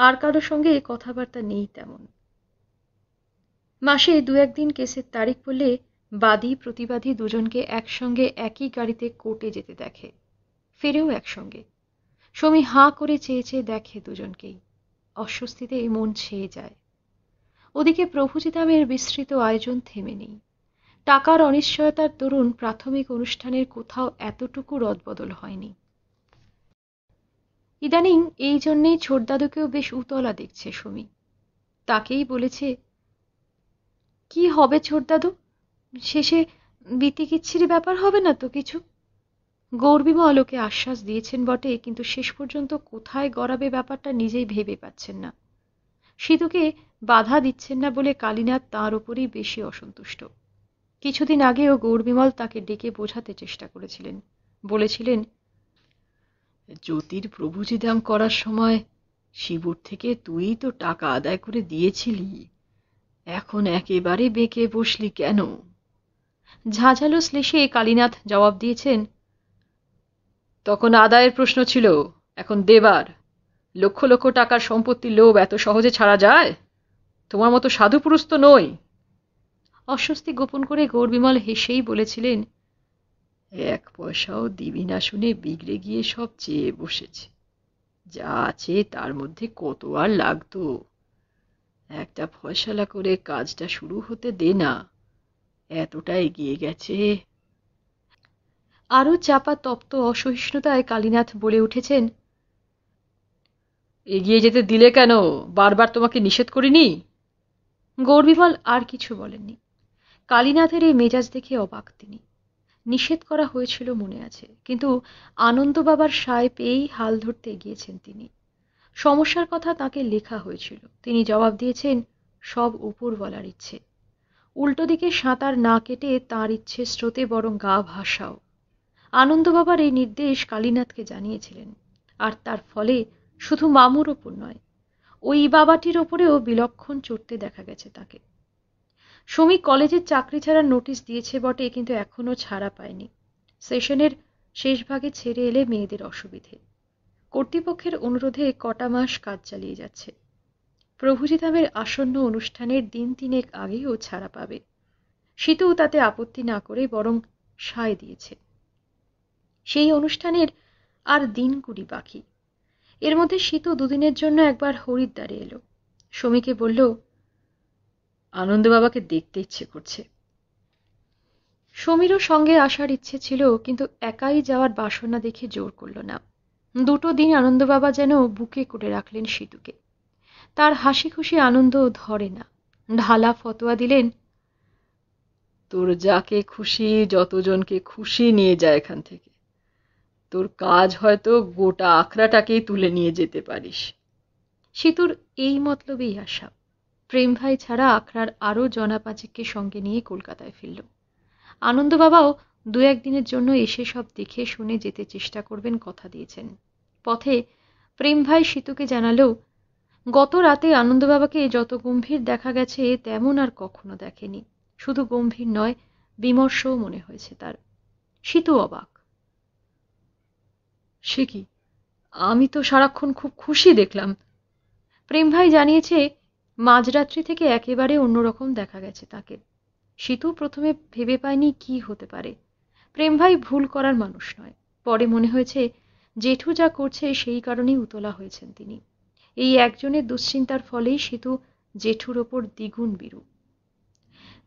আর কারো সঙ্গে কথাবার্তা নেই তেমন মাসে দু একদিন কেসের তারিখ বলে বাদী প্রতিবাদী দুজনকে একসঙ্গে একই গাড়িতে কোর্টে যেতে দেখে ফেরেও একসঙ্গে সমী হাঁ করে চেয়ে চেয়ে দেখে দুজনকেই অস্বস্তিতে এই মন ছেয়ে যায় ওদিকে প্রভুচিতামের বিস্তৃত আয়োজন থেমে নেই টাকার অনিশ্চয়তার তরুণ প্রাথমিক অনুষ্ঠানের কোথাও এতটুকু রদবদল হয়নি ইদানিং এই জন্যেই ছোটদাদুকেও বেশ উতলা দেখছে সমী তাকেই বলেছে কি হবে ছোটদাদু শেষে বিতিকিচ্ছিরি ব্যাপার হবে না তো কিছু গৌরবিমা অলোকে আশ্বাস দিয়েছেন বটে কিন্তু শেষ পর্যন্ত কোথায় গড়াবে ব্যাপারটা নিজেই ভেবে পাচ্ছেন না সিধুকে বাধা দিচ্ছেন না বলে কালীনাথ তাঁর উপরেই বেশি অসন্তুষ্ট কিছুদিন আগেও গৌরবিমল তাকে ডেকে বোঝাতে চেষ্টা করেছিলেন বলেছিলেন জ্যোতির প্রভুজিদাম করার সময় শিবুর থেকে তুই তো টাকা আদায় করে দিয়েছিলি এখন একেবারে বেঁকে বসলি কেন ঝাঁঝালো শ্লেষে কালীনাথ জবাব দিয়েছেন তখন আদায়ের প্রশ্ন ছিল এখন দেবার লক্ষ লক্ষ টাকার সম্পত্তি লোভ এত সহজে ছাড়া যায় তোমার মতো সাধু পুরুষ তো নই অস্বস্তি গোপন করে গৌর বিমল হেসেই বলেছিলেন এক পয়সাও দিবি না শুনে বিগড়ে গিয়ে সব চেয়ে বসেছে যা আছে তার মধ্যে কত আর লাগতো একটা ফয়সালা করে কাজটা শুরু হতে দে না এতটা এগিয়ে গেছে আরও চাপা তপ্ত অসহিষ্ণুতায় কালীনাথ বলে উঠেছেন এগিয়ে যেতে দিলে কেন বারবার তোমাকে নিষেধ করিনি গৌরবিমল আর কিছু বলেননি কালীনাথের এই মেজাজ দেখে অবাক তিনি নিষেধ করা হয়েছিল মনে আছে কিন্তু আনন্দ বাবার সায় পেয়েই হাল ধরতে গিয়েছেন তিনি সমস্যার কথা তাকে লেখা হয়েছিল তিনি জবাব দিয়েছেন সব উপর বলার ইচ্ছে উল্টো দিকে সাঁতার না কেটে তাঁর ইচ্ছে স্রোতে বরং গা ভাসাও আনন্দবাবার এই নির্দেশ কালীনাথকে জানিয়েছিলেন আর তার ফলে শুধু মামুর ওপর নয় ওই বাবাটির ওপরেও বিলক্ষণ চড়তে দেখা গেছে তাকে সমী কলেজের চাকরি ছাড়ার নোটিশ দিয়েছে বটে কিন্তু এখনও ছাড়া পায়নি সেশনের শেষ ভাগে ছেড়ে এলে মেয়েদের অসুবিধে কর্তৃপক্ষের অনুরোধে কটা মাস কাজ চালিয়ে যাচ্ছে প্রভুজিধামের আসন্ন অনুষ্ঠানের দিন তিনেক আগেই ও ছাড়া পাবে শীতও তাতে আপত্তি না করে বরং সায় দিয়েছে সেই অনুষ্ঠানের আর দিন কুড়ি বাকি এর মধ্যে সীতু দুদিনের জন্য একবার হরিদ্বারে এলো সমীকে বলল আনন্দ বাবাকে দেখতে ইচ্ছে করছে সমীরও সঙ্গে আসার ইচ্ছে ছিল কিন্তু একাই যাওয়ার বাসনা দেখে জোর করল না দুটো দিন আনন্দবাবা যেন বুকে করে রাখলেন সীতুকে তার হাসি খুশি আনন্দ ধরে না ঢালা ফতোয়া দিলেন তোর যাকে খুশি যতজনকে খুশি নিয়ে যায় এখান থেকে তোর কাজ হয়তো গোটা আখড়াটাকেই তুলে নিয়ে যেতে পারিস সেতুর এই মতলবেই আসা প্রেম ভাই ছাড়া আখড়ার আরও জনা সঙ্গে নিয়ে কলকাতায় ফিরল আনন্দবাবাও দু একদিনের জন্য এসে সব দেখে শুনে যেতে চেষ্টা করবেন কথা দিয়েছেন পথে প্রেম ভাই সেতুকে জানালেও গত রাতে আনন্দবাবাকে যত গম্ভীর দেখা গেছে তেমন আর কখনো দেখেনি শুধু গম্ভীর নয় বিমর্ষও মনে হয়েছে তার শীতু অবাক সে কি আমি তো সারাক্ষণ খুব খুশি দেখলাম প্রেম ভাই জানিয়েছে মাঝরাত্রি থেকে একেবারে অন্যরকম দেখা গেছে তাকে শীতু প্রথমে ভেবে পায়নি কি হতে পারে প্রেম ভাই ভুল করার মানুষ নয় পরে মনে হয়েছে জেঠু যা করছে সেই কারণেই উতলা হয়েছেন তিনি এই একজনের দুশ্চিন্তার ফলেই সেতু জেঠুর ওপর দ্বিগুণ বিরূপ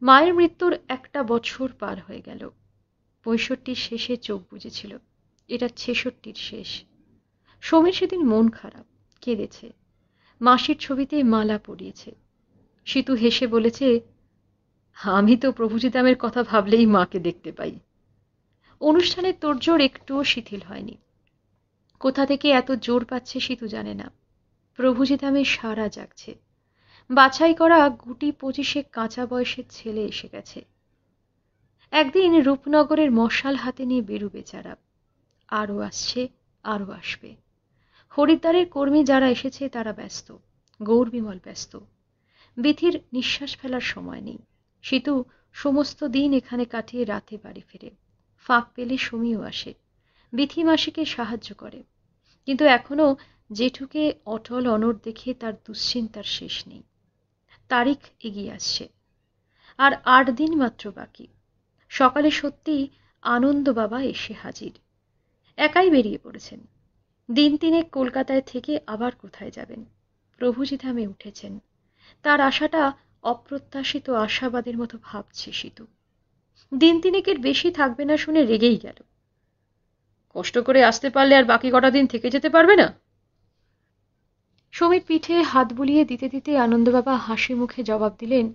মায়ের মৃত্যুর একটা বছর পার হয়ে গেল পঁয়ষট্টির শেষে চোখ বুঝেছিল এটা ছেষট্টির শেষ সোমের সেদিন মন খারাপ কেঁদেছে মাসির ছবিতে মালা পরিয়েছে সীতু হেসে বলেছে আমি তো প্রভুজিতামের কথা ভাবলেই মাকে দেখতে পাই অনুষ্ঠানের তোড়জোড় একটুও শিথিল হয়নি কোথা থেকে এত জোর পাচ্ছে সীতু জানে না প্রভুজি আমি সারা জাগছে বাছাই করা গুটি পঁচিশে কাঁচা বয়সের ছেলে এসে গেছে একদিন রূপনগরের মশাল হাতে নিয়ে বেরুবে যারা আরও আসছে আরও আসবে হরিদ্বারের কর্মী যারা এসেছে তারা ব্যস্ত গৌর বিমল ব্যস্ত বিথির নিঃশ্বাস ফেলার সময় নেই সেতু সমস্ত দিন এখানে কাটিয়ে রাতে বাড়ি ফেরে ফাঁক পেলে সুমিও আসে বিথি মাসিকে সাহায্য করে কিন্তু এখনও জেঠুকে অটল অনর দেখে তার দুশ্চিন্তার শেষ নেই তারিখ এগিয়ে আসছে আর আট দিন মাত্র বাকি সকালে সত্যি আনন্দ বাবা এসে হাজির একাই বেরিয়ে পড়েছেন দিন তিনেক কলকাতায় থেকে আবার কোথায় যাবেন প্রভুজি ধামে উঠেছেন তার আশাটা অপ্রত্যাশিত আশাবাদের মতো ভাবছে সিতু দিন তিনেকের বেশি থাকবে না শুনে রেগেই গেল কষ্ট করে আসতে পারলে আর বাকি কটা দিন থেকে যেতে পারবে না সমীর পিঠে হাত বুলিয়ে দিতে দিতে আনন্দবাবা হাসি মুখে জবাব দিলেন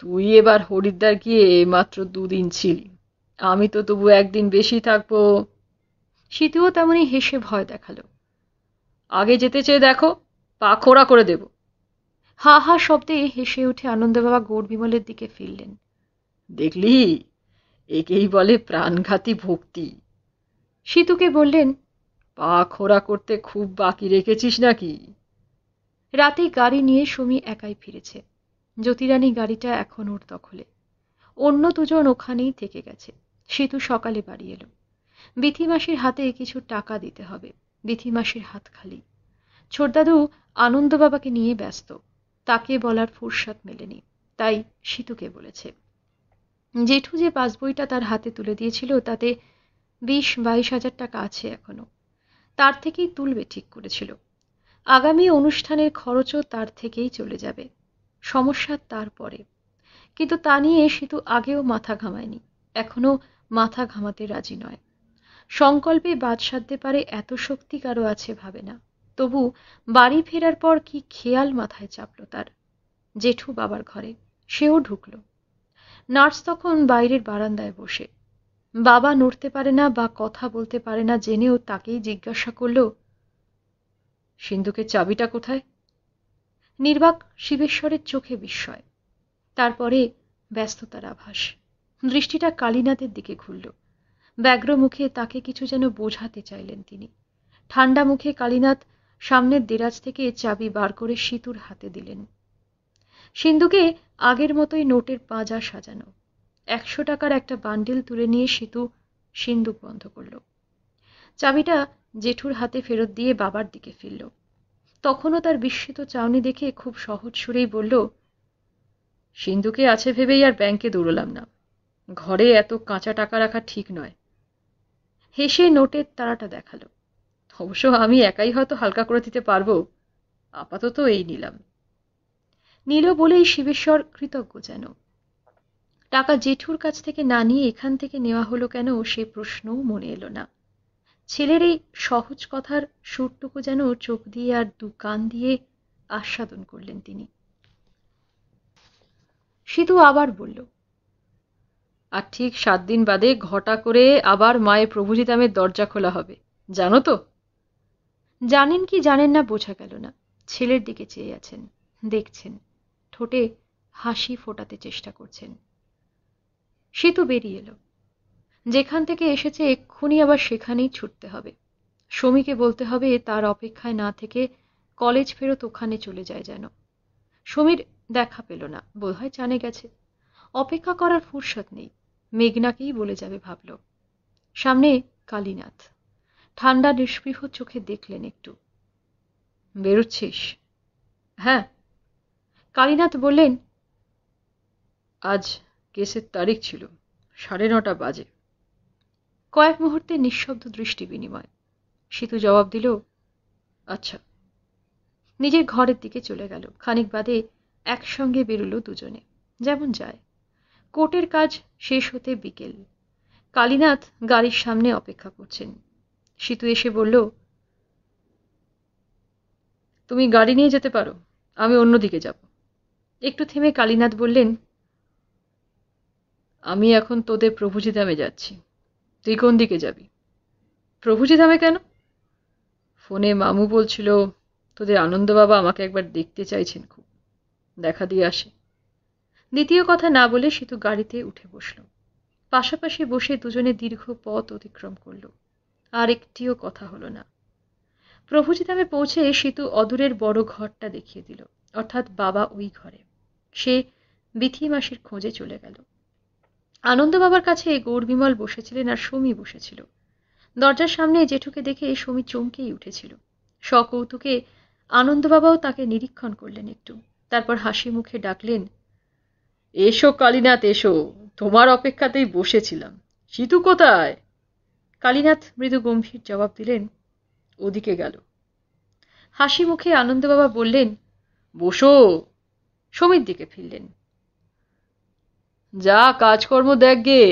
তুই এবার হরিদ্বার গিয়ে মাত্র দুদিন ছিলি আমি তো তবু একদিন বেশি থাকবো সীতুও তেমনি হেসে ভয় দেখালো আগে যেতে চেয়ে দেখো পা খোড়া করে দেব হা হা শব্দে হেসে উঠে আনন্দবাবা বিমলের দিকে ফিরলেন দেখলি একেই বলে প্রাণঘাতী ভক্তি সীতুকে বললেন পা খোড়া করতে খুব বাকি রেখেছিস নাকি রাতে গাড়ি নিয়ে সুমি একাই ফিরেছে জ্যোতিরানী গাড়িটা এখন ওর দখলে অন্য দুজন ওখানেই থেকে গেছে সেতু সকালে বাড়ি এলো বিথিমাসির হাতে কিছু টাকা দিতে হবে বিথিমাসির হাত খালি ছোটদাদু আনন্দবাবাকে নিয়ে ব্যস্ত তাকে বলার ফুরসাত মেলেনি তাই সীতুকে বলেছে জেঠু যে পাস বইটা তার হাতে তুলে দিয়েছিল তাতে বিশ বাইশ হাজার টাকা আছে এখনো তার থেকেই তুলবে ঠিক করেছিল আগামী অনুষ্ঠানের খরচও তার থেকেই চলে যাবে সমস্যা তার পরে কিন্তু তা নিয়ে সেতু আগেও মাথা ঘামায়নি এখনও মাথা ঘামাতে রাজি নয় সংকল্পে বাদ সাধতে পারে এত শক্তি কারো আছে ভাবে না তবু বাড়ি ফেরার পর কি খেয়াল মাথায় চাপল তার জেঠু বাবার ঘরে সেও ঢুকল নার্স তখন বাইরের বারান্দায় বসে বাবা নড়তে পারে না বা কথা বলতে পারে না জেনেও তাকেই জিজ্ঞাসা করল সিন্ধুকের চাবিটা কোথায় নির্বাক শিবেশ্বরের চোখে বিস্ময় তারপরে ব্যস্ততার আভাস দৃষ্টিটা কালীনাথের দিকে ঘুরল ব্যগ্র মুখে তাকে কিছু যেন বোঝাতে চাইলেন তিনি ঠান্ডা মুখে কালীনাথ সামনের দেরাজ থেকে চাবি বার করে সিতুর হাতে দিলেন সিন্ধুকে আগের মতোই নোটের পাঁজা সাজানো একশো টাকার একটা বান্ডিল তুলে নিয়ে সেতু সিন্দুক বন্ধ করল চাবিটা জেঠুর হাতে ফেরত দিয়ে বাবার দিকে ফিরল তখনও তার বিস্মিত চাউনি দেখে খুব সহজ সুরেই বলল সিন্ধুকে আছে ভেবেই আর ব্যাংকে দৌড়লাম না ঘরে এত কাঁচা টাকা রাখা ঠিক নয় হেসে নোটের তারাটা দেখালো অবশ্য আমি একাই হয়তো হালকা করে দিতে পারবো আপাতত এই নিলাম নীল বলেই শিবেশ্বর কৃতজ্ঞ যেন টাকা জেঠুর কাছ থেকে না নিয়ে এখান থেকে নেওয়া হলো কেন সে প্রশ্নও মনে এলো না ছেলের এই সহজ কথার সুরটুকু যেন চোখ দিয়ে আর দু কান দিয়ে আস্বাদন করলেন তিনি সিধু আবার বলল আর ঠিক সাত দিন বাদে ঘটা করে আবার মায়ে প্রভুজিতামের দরজা খোলা হবে জানো তো জানেন কি জানেন না বোঝা গেল না ছেলের দিকে চেয়ে আছেন দেখছেন ঠোঁটে হাসি ফোটাতে চেষ্টা করছেন সে তো বেরিয়ে এলো যেখান থেকে এসেছে এক্ষুনি আবার সেখানেই ছুটতে হবে সমীকে বলতে হবে তার অপেক্ষায় না থেকে কলেজ ফেরত ওখানে চলে যায় যেন সমীর দেখা পেল না বোধ হয় জানে গেছে অপেক্ষা করার ফুরসত নেই মেঘনাকেই বলে যাবে ভাবল সামনে কালীনাথ ঠান্ডা নিষ্পৃহ চোখে দেখলেন একটু বেরোচ্ছিস হ্যাঁ কালীনাথ বললেন আজ কেসের তারিখ ছিল সাড়ে নটা বাজে কয়েক মুহূর্তে নিঃশব্দ দৃষ্টি বিনিময় সেতু জবাব দিল আচ্ছা নিজের ঘরের দিকে চলে গেল খানিক বাদে একসঙ্গে বেরুলো দুজনে যেমন যায় কোর্টের কাজ শেষ হতে বিকেল কালীনাথ গাড়ির সামনে অপেক্ষা করছেন সিতু এসে বলল তুমি গাড়ি নিয়ে যেতে পারো আমি অন্যদিকে যাব একটু থেমে কালীনাথ বললেন আমি এখন তোদের প্রভুজিধামে যাচ্ছি তুই কোন দিকে যাবি প্রভুজিধামে কেন ফোনে মামু বলছিল তোদের আনন্দ বাবা আমাকে একবার দেখতে চাইছেন খুব দেখা দিয়ে আসে দ্বিতীয় কথা না বলে সেতু গাড়িতে উঠে বসল পাশাপাশি বসে দুজনে দীর্ঘ পথ অতিক্রম করল আর একটিও কথা হলো না প্রভুজিধামে পৌঁছে সেতু অদূরের বড় ঘরটা দেখিয়ে দিল অর্থাৎ বাবা ওই ঘরে সে বিথি মাসির খোঁজে চলে গেল আনন্দ বাবার কাছে বিমল বসেছিলেন আর সমী বসেছিল দরজার সামনে জেঠুকে দেখে সমী চমকেই উঠেছিল সকৌতুকে আনন্দবাবাও তাকে নিরীক্ষণ করলেন একটু তারপর হাসি মুখে ডাকলেন এসো কালীনাথ এসো তোমার অপেক্ষাতেই বসেছিলাম সিতু কোথায় কালীনাথ মৃদু গম্ভীর জবাব দিলেন ওদিকে গেল হাসি মুখে আনন্দবাবা বললেন বসো সমীর দিকে ফিরলেন যা কাজকর্ম দেখ গে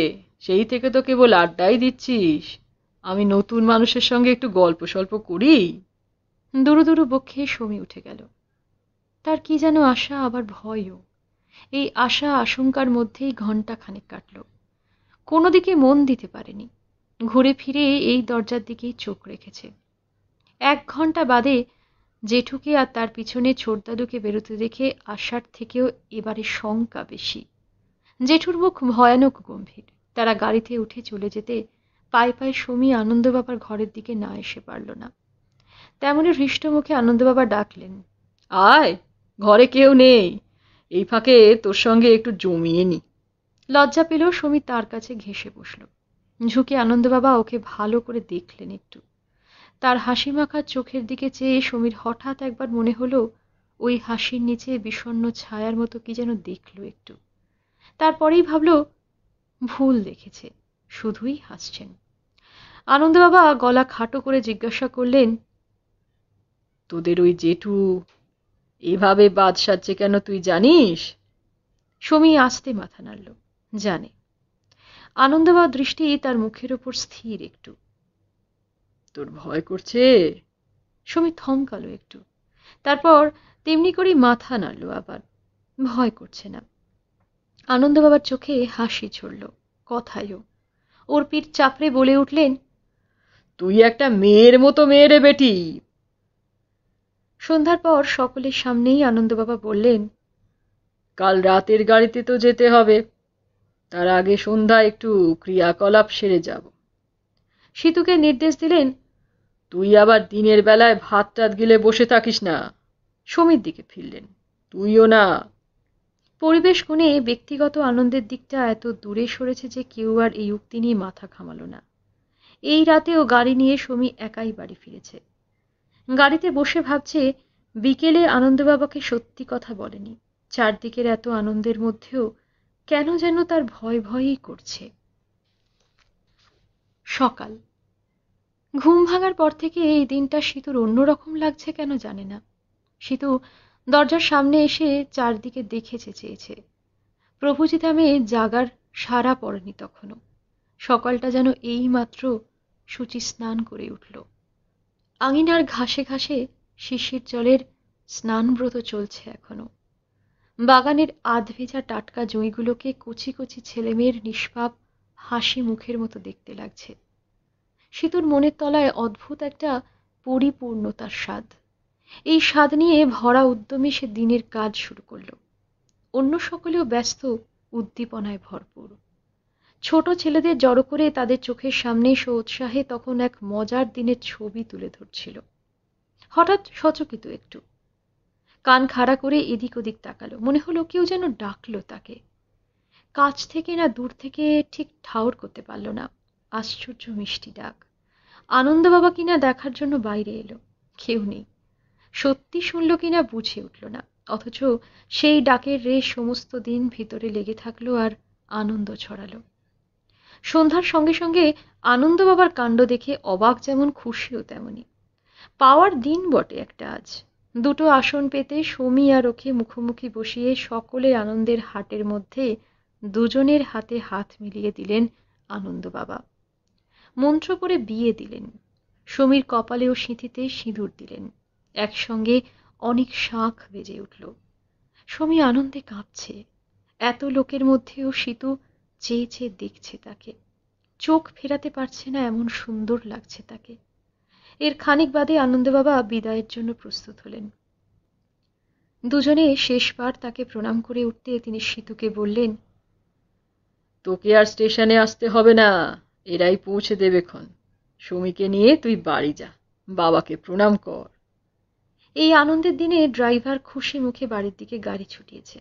সেই থেকে তো কেবল আড্ডাই দিচ্ছিস আমি নতুন মানুষের সঙ্গে একটু গল্প সল্প করি দুরু দুরু বক্ষে সমী উঠে গেল তার কি যেন আশা আবার ভয়ও এই আশা আশঙ্কার মধ্যেই ঘন্টা খানেক কাটল কোনো দিকে মন দিতে পারেনি ঘুরে ফিরে এই দরজার দিকেই চোখ রেখেছে এক ঘন্টা বাদে জেঠুকে আর তার পিছনে ছোটদাদুকে বেরোতে দেখে আশার থেকেও এবারে শঙ্কা বেশি জেঠুর মুখ ভয়ানক গম্ভীর তারা গাড়িতে উঠে চলে যেতে পায়ে পায়ে সমী আনন্দবাবার ঘরের দিকে না এসে পারল না তেমনি হৃষ্ট মুখে আনন্দবাবা ডাকলেন আয় ঘরে কেউ নেই এই ফাঁকে তোর সঙ্গে একটু জমিয়ে নি লজ্জা পেলেও সমী তার কাছে ঘেসে বসল ঝুঁকে আনন্দবাবা ওকে ভালো করে দেখলেন একটু তার হাসি মাখা চোখের দিকে চেয়ে সমীর হঠাৎ একবার মনে হলো ওই হাসির নিচে বিষণ্ন ছায়ার মতো কি যেন দেখল একটু তারপরেই ভাবল ভুল দেখেছে শুধুই হাসছেন আনন্দবাবা গলা খাটো করে জিজ্ঞাসা করলেন তোদের ওই জেঠু এভাবে বাদ সাজছে কেন তুই জানিস সমী আসতে মাথা নাড়ল জানে আনন্দবা দৃষ্টি তার মুখের ওপর স্থির একটু তোর ভয় করছে সমী থমকালো একটু তারপর তেমনি করেই মাথা নাড়ল আবার ভয় করছে না আনন্দ বাবার চোখে হাসি ছড়ল কথায়ও ওর পিঠ চাপড়ে বলে উঠলেন তুই একটা মেয়ের মতো মেয়েরে বেটি সন্ধ্যার পর সকলের সামনেই আনন্দবাবা বললেন কাল রাতের গাড়িতে তো যেতে হবে তার আগে সন্ধ্যা একটু ক্রিয়াকলাপ সেরে যাব সেতুকে নির্দেশ দিলেন তুই আবার দিনের বেলায় ভাত টাত গিলে বসে থাকিস না সমীর দিকে ফিরলেন তুইও না পরিবেশ গুণে ব্যক্তিগত আনন্দের দিকটা এত দূরে সরেছে যে কেউ আর এই উক্তি নিয়ে মাথা ঘামালো না এই রাতেও গাড়ি নিয়ে সমী একাই বাড়ি ফিরেছে গাড়িতে বসে ভাবছে বিকেলে আনন্দবাবাকে সত্যি কথা বলেনি চারদিকের এত আনন্দের মধ্যেও কেন যেন তার ভয় ভয়ই করছে সকাল ঘুম ভাঙার পর থেকে এই দিনটা শীতুর অন্যরকম লাগছে কেন জানে না শীতু দরজার সামনে এসে চারদিকে দেখেছে চেয়েছে প্রভুজি মেয়ে জাগার সারা পড়েনি তখনও সকালটা যেন এই মাত্র সূচি স্নান করে উঠল আঙিনার ঘাসে ঘাসে শিশির জলের স্নানব্রত চলছে এখনো বাগানের আধ ভেজা টাটকা জুঁইগুলোকে কচি কচি ছেলেমেয়ের নিষ্পাপ হাসি মুখের মতো দেখতে লাগছে সে মনের তলায় অদ্ভুত একটা পরিপূর্ণতার স্বাদ এই স্বাদ নিয়ে ভরা উদ্যমে সে দিনের কাজ শুরু করল অন্য সকলেও ব্যস্ত উদ্দীপনায় ভরপুর ছোট ছেলেদের জড়ো করে তাদের চোখের সামনে উৎসাহে তখন এক মজার দিনের ছবি তুলে ধরছিল হঠাৎ সচকিত একটু কান খাড়া করে এদিক ওদিক তাকালো মনে হলো কেউ যেন ডাকলো তাকে কাছ থেকে না দূর থেকে ঠিক ঠাউর করতে পারল না আশ্চর্য মিষ্টি ডাক আনন্দ বাবা কিনা দেখার জন্য বাইরে এলো কেউ নেই সত্যি শুনল কিনা বুঝে উঠল না অথচ সেই ডাকের রেশ সমস্ত দিন ভিতরে লেগে থাকলো আর আনন্দ ছড়ালো সন্ধ্যার সঙ্গে সঙ্গে আনন্দ বাবার কাণ্ড দেখে অবাক যেমন খুশিও তেমনি পাওয়ার দিন বটে একটা আজ দুটো আসন পেতে সমী আর ওকে মুখোমুখি বসিয়ে সকলে আনন্দের হাটের মধ্যে দুজনের হাতে হাত মিলিয়ে দিলেন আনন্দ বাবা মন্ত্র করে বিয়ে দিলেন সমীর কপালে ও সিঁথিতে সিঁদুর দিলেন একসঙ্গে অনেক শাঁখ বেজে উঠল সমী আনন্দে কাঁপছে এত লোকের মধ্যেও সীতু চেয়ে চেয়ে দেখছে তাকে চোখ ফেরাতে পারছে না এমন সুন্দর লাগছে তাকে এর খানিক বাদে আনন্দবাবা বিদায়ের জন্য প্রস্তুত হলেন দুজনে শেষবার তাকে প্রণাম করে উঠতে তিনি সীতুকে বললেন তোকে আর স্টেশনে আসতে হবে না এরাই পৌঁছে দেবেক্ষণ সমীকে নিয়ে তুই বাড়ি যা বাবাকে প্রণাম কর এই আনন্দের দিনে ড্রাইভার খুশি মুখে বাড়ির দিকে গাড়ি ছুটিয়েছে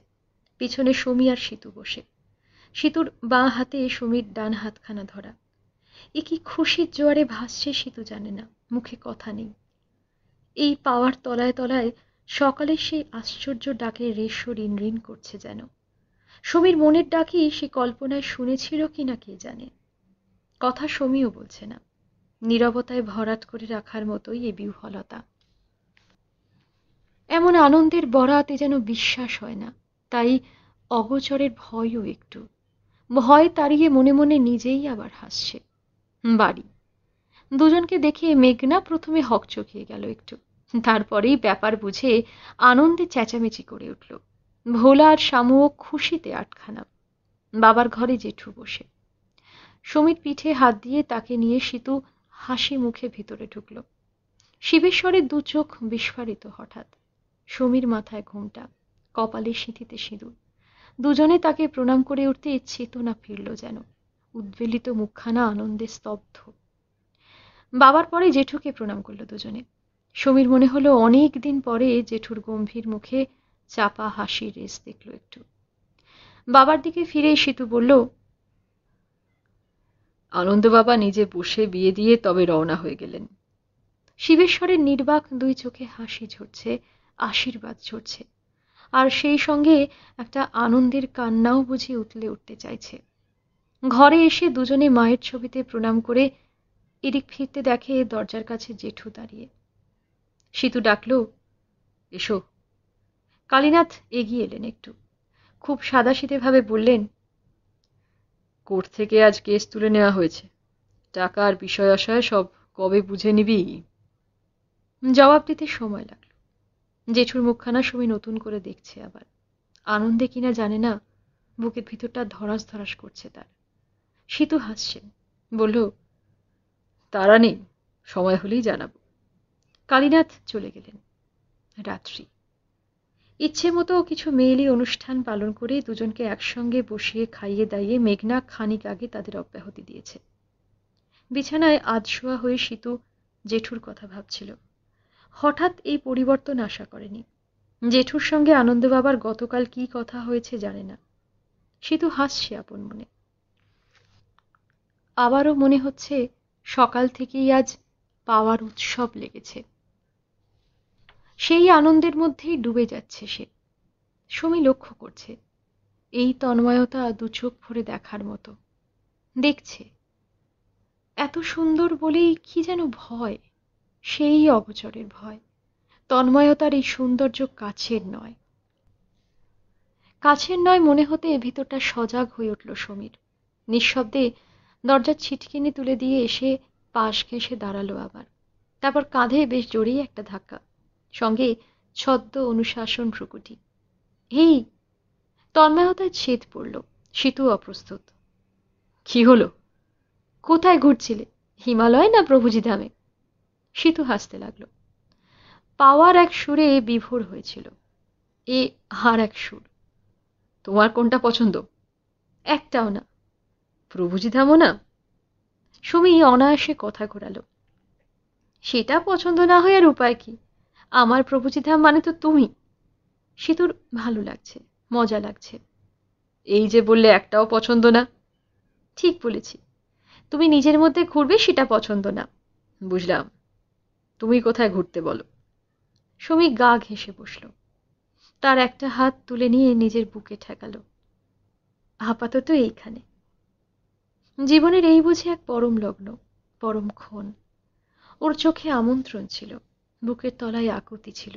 পিছনে সমী আর সিতু বসে সিতুর বাঁ হাতে সমীর ডান হাতখানা ধরা এ কি খুশির জোয়ারে ভাসছে সিতু জানে না মুখে কথা নেই এই পাওয়ার তলায় তলায় সকালে সেই আশ্চর্য ডাকে রেশো ঋণ ঋণ করছে যেন সমীর মনের ডাকই সে কল্পনায় শুনেছিল কি না কে জানে কথা সমীও বলছে না নিরবতায় ভরাট করে রাখার মতোই এ বিহলতা এমন আনন্দের বরাতে যেন বিশ্বাস হয় না তাই অগোচরের ভয়ও একটু ভয় তাড়িয়ে মনে মনে নিজেই আবার হাসছে বাড়ি দুজনকে দেখে মেঘনা প্রথমে হকচকিয়ে গেল একটু তারপরেই ব্যাপার বুঝে আনন্দে চেঁচামেচি করে উঠল ভোলা আর শামু খুশিতে আটখানা বাবার ঘরে জেঠু বসে সমীর পিঠে হাত দিয়ে তাকে নিয়ে সীতু হাসি মুখে ভিতরে ঢুকল শিবেশ্বরের দু চোখ বিস্ফারিত হঠাৎ সমীর মাথায় ঘুমটা কপালে সিঁথিতে সিঁদুর দুজনে তাকে প্রণাম করে উঠতে না ফিরল যেন উদ্বেলিত মুখখানা আনন্দে স্তব্ধ বাবার পরে জেঠুকে প্রণাম করলো দুজনে সমীর মনে হলো অনেক দিন পরে জেঠুর গম্ভীর মুখে চাপা হাসির রেস দেখল একটু বাবার দিকে ফিরে সেতু বলল আনন্দ বাবা নিজে বসে বিয়ে দিয়ে তবে রওনা হয়ে গেলেন শিবেশ্বরের নির্বাক দুই চোখে হাসি ঝরছে আশীর্বাদ ঝরছে আর সেই সঙ্গে একটা আনন্দের কান্নাও বুঝে উঠলে উঠতে চাইছে ঘরে এসে দুজনে মায়ের ছবিতে প্রণাম করে এদিক ফিরতে দেখে দরজার কাছে জেঠু দাঁড়িয়ে সিতু ডাকল এসো কালীনাথ এগিয়ে এলেন একটু খুব সাদাসিধেভাবে বললেন কোর্ট থেকে আজ কেস তুলে নেওয়া হয়েছে টাকার বিষয় আশয় সব কবে বুঝে নিবি জবাব দিতে সময় লাগল জেঠুর মুখখানা সবাই নতুন করে দেখছে আবার আনন্দে কিনা জানে না বুকের ভিতরটা ধরাস ধরাস করছে তার সীতু হাসছে বলল তারা নেই সময় হলেই জানাব কালীনাথ চলে গেলেন রাত্রি ইচ্ছে মতো কিছু মেয়েলি অনুষ্ঠান পালন করে দুজনকে একসঙ্গে বসিয়ে খাইয়ে দাইয়ে মেঘনা খানিক আগে তাদের অব্যাহতি দিয়েছে বিছানায় আধশোয়া হয়ে সীতু জেঠুর কথা ভাবছিল হঠাৎ এই পরিবর্তন আশা করেনি জেঠুর সঙ্গে বাবার গতকাল কি কথা হয়েছে জানে না সেতু হাসছে আপন মনে আবারও মনে হচ্ছে সকাল থেকেই আজ পাওয়ার উৎসব লেগেছে সেই আনন্দের মধ্যেই ডুবে যাচ্ছে সে সমি লক্ষ্য করছে এই তন্ময়তা দুচোখ ভরে দেখার মতো দেখছে এত সুন্দর বলেই কি যেন ভয় সেই অগচরের ভয় তন্ময়তার এই সৌন্দর্য কাছের নয় কাছের নয় মনে হতে ভিতরটা সজাগ হয়ে উঠল সমীর নিঃশব্দে দরজার ছিটকিনি তুলে দিয়ে এসে পাশ ঘেঁষে দাঁড়ালো আবার তারপর কাঁধে বেশ জোরেই একটা ধাক্কা সঙ্গে ছদ্ম অনুশাসন প্রকুটি এই তন্ময়তায় ছেদ পড়ল সেতু অপ্রস্তুত কি হলো কোথায় ঘুরছিলে হিমালয় না প্রভুজি ধামে সিতু হাসতে লাগলো পাওয়ার এক সুরে বিভোর হয়েছিল এ আর এক সুর তোমার কোনটা পছন্দ একটাও না প্রভুজি ধামো না সুমি অনায়াসে কথা ঘোরালো সেটা পছন্দ না হয় আর উপায় কি আমার ধাম মানে তো তুমি সেতুর ভালো লাগছে মজা লাগছে এই যে বললে একটাও পছন্দ না ঠিক বলেছি তুমি নিজের মধ্যে ঘুরবে সেটা পছন্দ না বুঝলাম তুমি কোথায় ঘুরতে বলো সমী গা ঘেঁষে বসল তার একটা হাত তুলে নিয়ে নিজের বুকে ঠেকাল আপাতত এইখানে জীবনের এই বুঝে এক পরম লগ্ন পরম ক্ষণ ওর চোখে আমন্ত্রণ ছিল বুকের তলায় আকুতি ছিল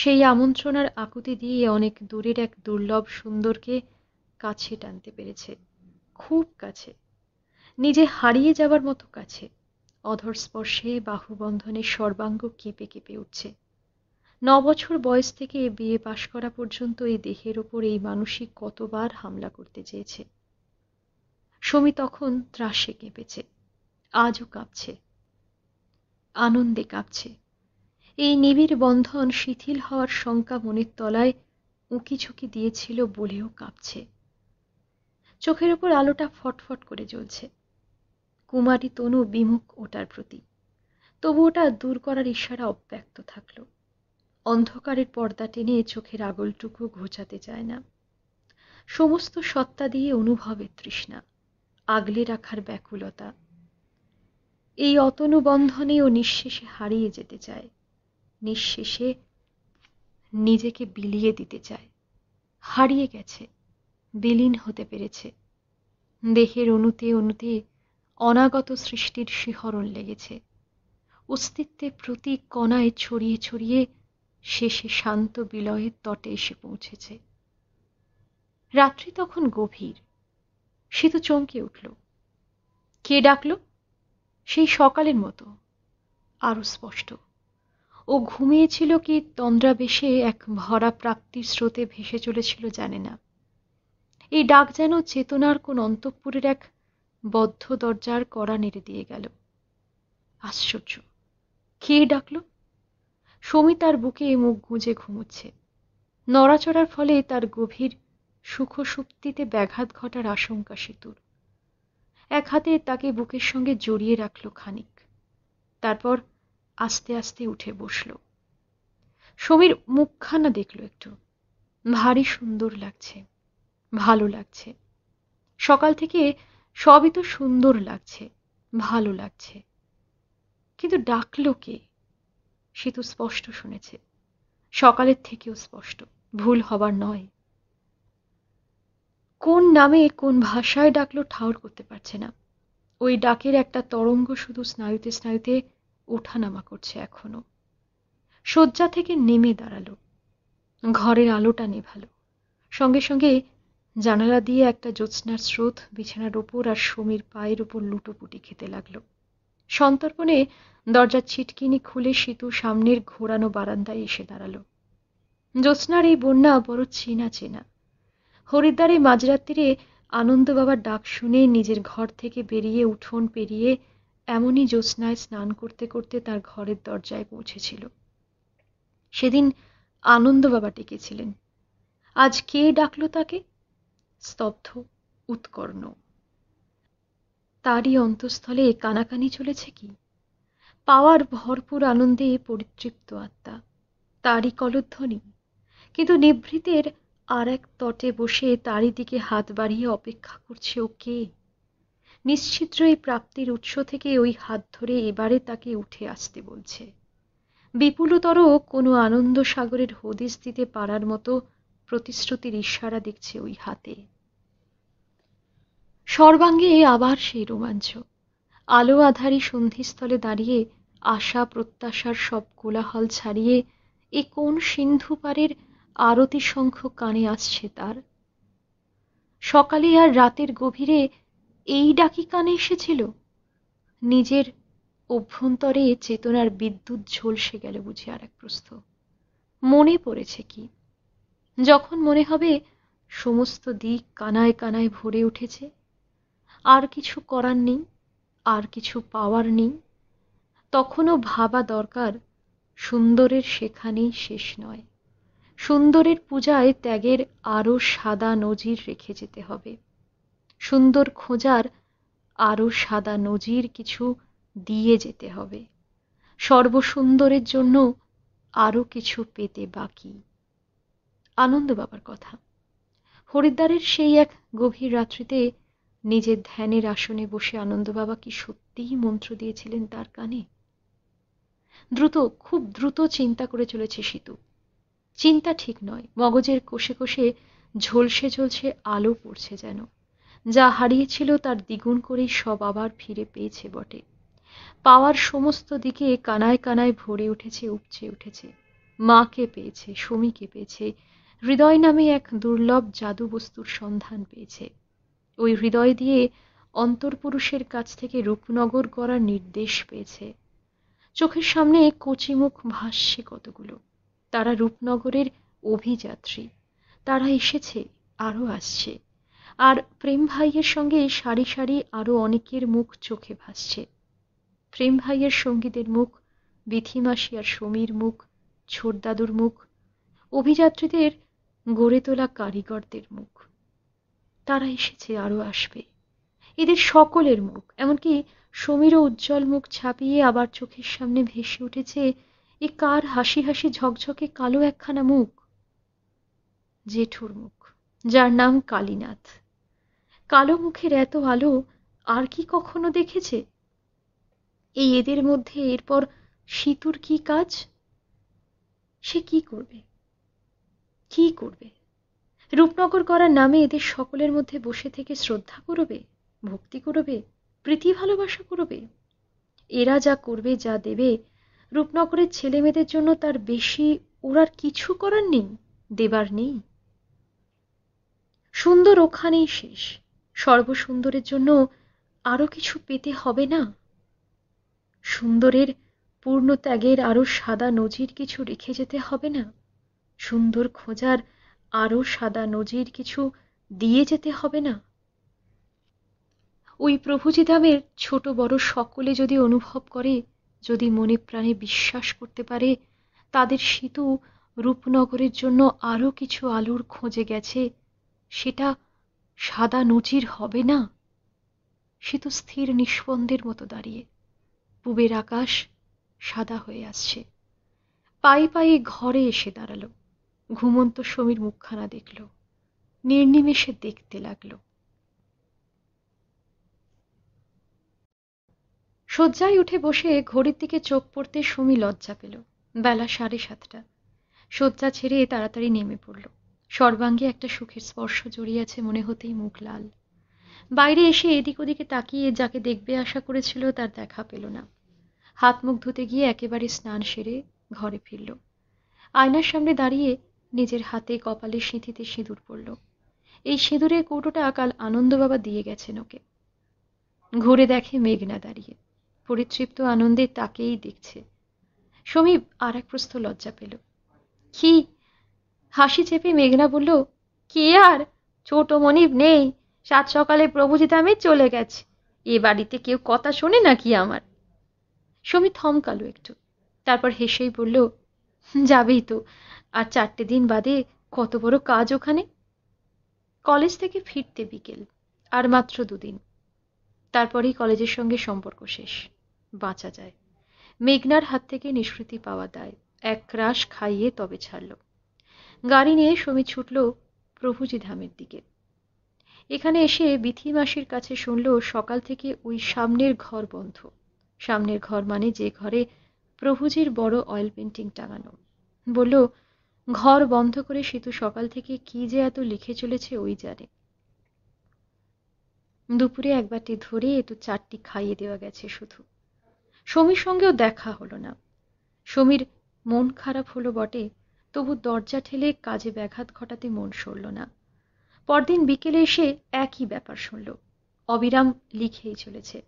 সেই আমন্ত্রণ আর আকুতি দিয়ে অনেক দূরের এক দুর্লভ সুন্দরকে কাছে টানতে পেরেছে খুব কাছে নিজে হারিয়ে যাবার মতো কাছে অধর স্পর্শে বাহুবন্ধনে সর্বাঙ্গ কেঁপে কেঁপে উঠছে নবছর বয়স থেকে বিয়ে পাশ করা পর্যন্ত এই দেহের ওপর এই মানসিক কতবার হামলা করতে চেয়েছে সমি তখন ত্রাসে কেঁপেছে আজও কাঁপছে আনন্দে কাঁপছে এই নিবিড় বন্ধন শিথিল হওয়ার শঙ্কা মনের তলায় উঁকি ঝুঁকি দিয়েছিল বলেও কাঁপছে চোখের ওপর আলোটা ফটফট করে জ্বলছে কুমারী তনু বিমুখ ওটার প্রতি তবু ওটা দূর করার ইশারা অব্যক্ত থাকল অন্ধকারের পর্দা টেনে চোখের আগলটুকু ঘোচাতে চায় না সমস্ত সত্তা দিয়ে অনুভবের তৃষ্ণা আগলে রাখার ব্যাকুলতা এই অতনুবন্ধনে ও নিঃশেষে হারিয়ে যেতে চায় নিঃশেষে নিজেকে বিলিয়ে দিতে চায় হারিয়ে গেছে বিলীন হতে পেরেছে দেহের অনুতে অনুতে অনাগত সৃষ্টির শিহরণ লেগেছে অস্তিত্বে প্রতি কণায় ছড়িয়ে ছড়িয়ে শেষে শান্ত বিলয়ের তটে এসে পৌঁছেছে রাত্রি তখন গভীর সে তো চমকে উঠল কে ডাকল সেই সকালের মতো আরও স্পষ্ট ও ঘুমিয়েছিল কি তন্দ্রাবেশে এক ভরা প্রাপ্তির স্রোতে ভেসে চলেছিল জানে না এই ডাক যেন চেতনার কোন অন্তঃপুরের এক বদ্ধ দরজার কড়া নেড়ে দিয়ে গেল আশ্চর্য কে ডাকল সমী তার বুকে মুখ গুঁজে ঘুমুচ্ছে নড়াচড়ার ফলে তার গভীর সুখসুপ্তিতে ব্যাঘাত ঘটার আশঙ্কা সেতুর এক হাতে তাকে বুকের সঙ্গে জড়িয়ে রাখল খানিক তারপর আস্তে আস্তে উঠে বসল সমীর মুখখানা দেখল একটু ভারী সুন্দর লাগছে ভালো লাগছে সকাল থেকে সবই তো সুন্দর লাগছে ভালো লাগছে কিন্তু ডাকলো কে সে তো স্পষ্ট শুনেছে সকালের থেকেও স্পষ্ট ভুল হবার নয় কোন নামে কোন ভাষায় ডাকলো ঠাউর করতে পারছে না ওই ডাকের একটা তরঙ্গ শুধু স্নায়ুতে স্নায়ুতে ওঠানামা করছে এখনো শয্যা থেকে নেমে দাঁড়ালো ঘরের আলোটা নেভালো সঙ্গে সঙ্গে জানালা দিয়ে একটা জ্যোৎস্নার স্রোত বিছানার ওপর আর সমীর পায়ের উপর লুটোপুটি খেতে লাগলো সন্তর্পণে দরজার ছিটকিনি খুলে সেতু সামনের ঘোরানো বারান্দায় এসে দাঁড়ালো জ্যোৎস্নার এই বন্যা বড় চেনা চেনা হরিদ্বারে মাঝরাত্রিরে আনন্দ বাবার ডাক শুনে নিজের ঘর থেকে বেরিয়ে উঠোন পেরিয়ে এমনই জ্যোৎস্নায় স্নান করতে করতে তার ঘরের দরজায় পৌঁছেছিল সেদিন আনন্দ বাবা ডেকেছিলেন আজ কে ডাকলো তাকে স্তব্ধ উৎকর্ণ তারই অন্তঃস্থলে কানাকানি চলেছে কি পাওয়ার ভরপুর আনন্দে পরিতৃপ্ত আত্মা তারই কলধ্বনি কিন্তু নিভৃতের আর এক তটে বসে তারই দিকে হাত বাড়িয়ে অপেক্ষা করছে ও কে নিশ্চিত্র এই প্রাপ্তির উৎস থেকে ওই হাত ধরে এবারে তাকে উঠে আসতে বলছে বিপুলতর কোনো আনন্দ সাগরের হদিস দিতে পারার মতো প্রতিশ্রুতির ইশারা দেখছে ওই হাতে সর্বাঙ্গে এ আবার সেই রোমাঞ্চ আলো আধারী সন্ধিস্থলে দাঁড়িয়ে আশা প্রত্যাশার সব কোলাহল ছাড়িয়ে এ কোন সিন্ধু পারের আরতি সংখ্য কানে আসছে তার সকালে আর রাতের গভীরে এই ডাকি কানে এসেছিল নিজের অভ্যন্তরে চেতনার বিদ্যুৎ ঝলসে গেল বুঝি আর এক প্রস্থ মনে পড়েছে কি যখন মনে হবে সমস্ত দিক কানায় কানায় ভরে উঠেছে আর কিছু করার নেই আর কিছু পাওয়ার নেই তখনও ভাবা দরকার সুন্দরের সেখানেই শেষ নয় সুন্দরের পূজায় ত্যাগের আরও সাদা নজির রেখে যেতে হবে সুন্দর খোঁজার আরও সাদা নজির কিছু দিয়ে যেতে হবে সর্বসুন্দরের জন্য আরও কিছু পেতে বাকি আনন্দ বাবার কথা হরিদ্বারের সেই এক গভীর রাত্রিতে নিজের ধ্যানের আসনে বসে আনন্দবাবা কি সত্যিই মন্ত্র দিয়েছিলেন তার কানে দ্রুত খুব দ্রুত চিন্তা করে চলেছে সীতু চিন্তা ঠিক নয় মগজের কোষে কোষে ঝলসে ঝলসে আলো পড়ছে যেন যা হারিয়েছিল তার দ্বিগুণ করেই সব আবার ফিরে পেয়েছে বটে পাওয়ার সমস্ত দিকে কানায় কানায় ভরে উঠেছে উপচে উঠেছে মাকে পেয়েছে সমীকে পেয়েছে হৃদয় নামে এক দুর্লভ জাদু বস্তুর সন্ধান পেয়েছে ওই হৃদয় দিয়ে অন্তর্পুরুষের কাছ থেকে রূপনগর করার নির্দেশ পেয়েছে চোখের সামনে কচিমুখ ভাসছে কতগুলো তারা রূপনগরের অভিযাত্রী তারা এসেছে আরও আসছে আর প্রেম ভাইয়ের সঙ্গে সারি সারি আরও অনেকের মুখ চোখে ভাসছে প্রেম ভাইয়ের সঙ্গীদের মুখ বিথিমাসি আর সমীর মুখ ছোটদাদুর মুখ অভিযাত্রীদের গড়ে তোলা কারিগরদের মুখ তারা এসেছে আরও আসবে এদের সকলের মুখ এমনকি সমীরও উজ্জ্বল মুখ ছাপিয়ে আবার চোখের সামনে ভেসে উঠেছে এ কার হাসি হাসি ঝকঝকে কালো একখানা মুখ জেঠুর মুখ যার নাম কালীনাথ কালো মুখের এত আলো আর কি কখনো দেখেছে এই এদের মধ্যে এরপর সিতুর কি কাজ সে কি করবে কি করবে রূপনগর করার নামে এদের সকলের মধ্যে বসে থেকে শ্রদ্ধা করবে ভক্তি করবে প্রীতি ভালোবাসা করবে এরা যা করবে যা দেবে রূপনগরের ছেলে মেয়েদের জন্য তার বেশি ওরার কিছু করার নেই দেবার নেই সুন্দর ওখানেই শেষ সর্বসুন্দরের জন্য আরও কিছু পেতে হবে না সুন্দরের পূর্ণ ত্যাগের আরও সাদা নজির কিছু রেখে যেতে হবে না সুন্দর খোঁজার আরও সাদা নজির কিছু দিয়ে যেতে হবে না ওই দামের ছোট বড় সকলে যদি অনুভব করে যদি মনে প্রাণে বিশ্বাস করতে পারে তাদের সেতু রূপনগরের জন্য আরও কিছু আলুর খোঁজে গেছে সেটা সাদা নজির হবে না সে তো স্থির নিঃস্পন্দের মতো দাঁড়িয়ে পূবের আকাশ সাদা হয়ে আসছে পায়ে পায়ে ঘরে এসে দাঁড়ালো ঘুমন্ত সমীর মুখখানা দেখল নির্নিমেষে দেখতে লাগল শয্যায় উঠে বসে ঘড়ির দিকে চোখ পড়তে সমী লজ্জা পেল বেলা সাড়ে সাতটা শয্যা ছেড়ে তাড়াতাড়ি নেমে পড়ল সর্বাঙ্গে একটা সুখের স্পর্শ জড়িয়েছে মনে হতেই মুখ লাল বাইরে এসে এদিক ওদিকে তাকিয়ে যাকে দেখবে আশা করেছিল তার দেখা পেল না হাত মুখ ধুতে গিয়ে একেবারে স্নান সেরে ঘরে ফিরল আয়নার সামনে দাঁড়িয়ে নিজের হাতে কপালে সিঁথিতে সিঁদুর পড়ল এই সিঁদুরের কৌটোটা কাল আনন্দবাবা দিয়ে গেছেন ওকে ঘুরে দেখে মেঘনা দাঁড়িয়ে পরিতৃপ্ত আনন্দে তাকেই দেখছে সমীপ আর এক প্রস্থ লজ্জা পেল কি হাসি চেপে মেঘনা বলল কে আর ছোট মনিব নেই সাত সকালে প্রভুজিৎ আমি চলে গেছে এ বাড়িতে কেউ কথা শোনে নাকি আমার সমীপ থমকালো একটু তারপর হেসেই বলল যাবেই তো আর চারটে দিন বাদে কত বড় কাজ ওখানে কলেজ থেকে ফিরতে বিকেল আর মাত্র দুদিন তারপরেই কলেজের সঙ্গে সম্পর্ক শেষ বাঁচা যায় মেঘনার হাত থেকে নিষ্কৃতি পাওয়া দায় এক ক্রাশ খাইয়ে তবে ছাড়ল গাড়ি নিয়ে সমি ছুটল প্রভুজি ধামের দিকে এখানে এসে বিথি মাসির কাছে শুনল সকাল থেকে ওই সামনের ঘর বন্ধ সামনের ঘর মানে যে ঘরে প্রভুজির বড় অয়েল পেন্টিং টাঙানো বলল ঘর বন্ধ করে সেতু সকাল থেকে কি যে এত লিখে চলেছে ওই জানে দুপুরে একবারটি ধরে এতু চারটি খাইয়ে দেওয়া গেছে শুধু সমীর সঙ্গেও দেখা হলো না সমীর মন খারাপ হলো বটে তবু দরজা ঠেলে কাজে ব্যাঘাত ঘটাতে মন সরল না পরদিন বিকেলে এসে একই ব্যাপার শুনল অবিরাম লিখেই চলেছে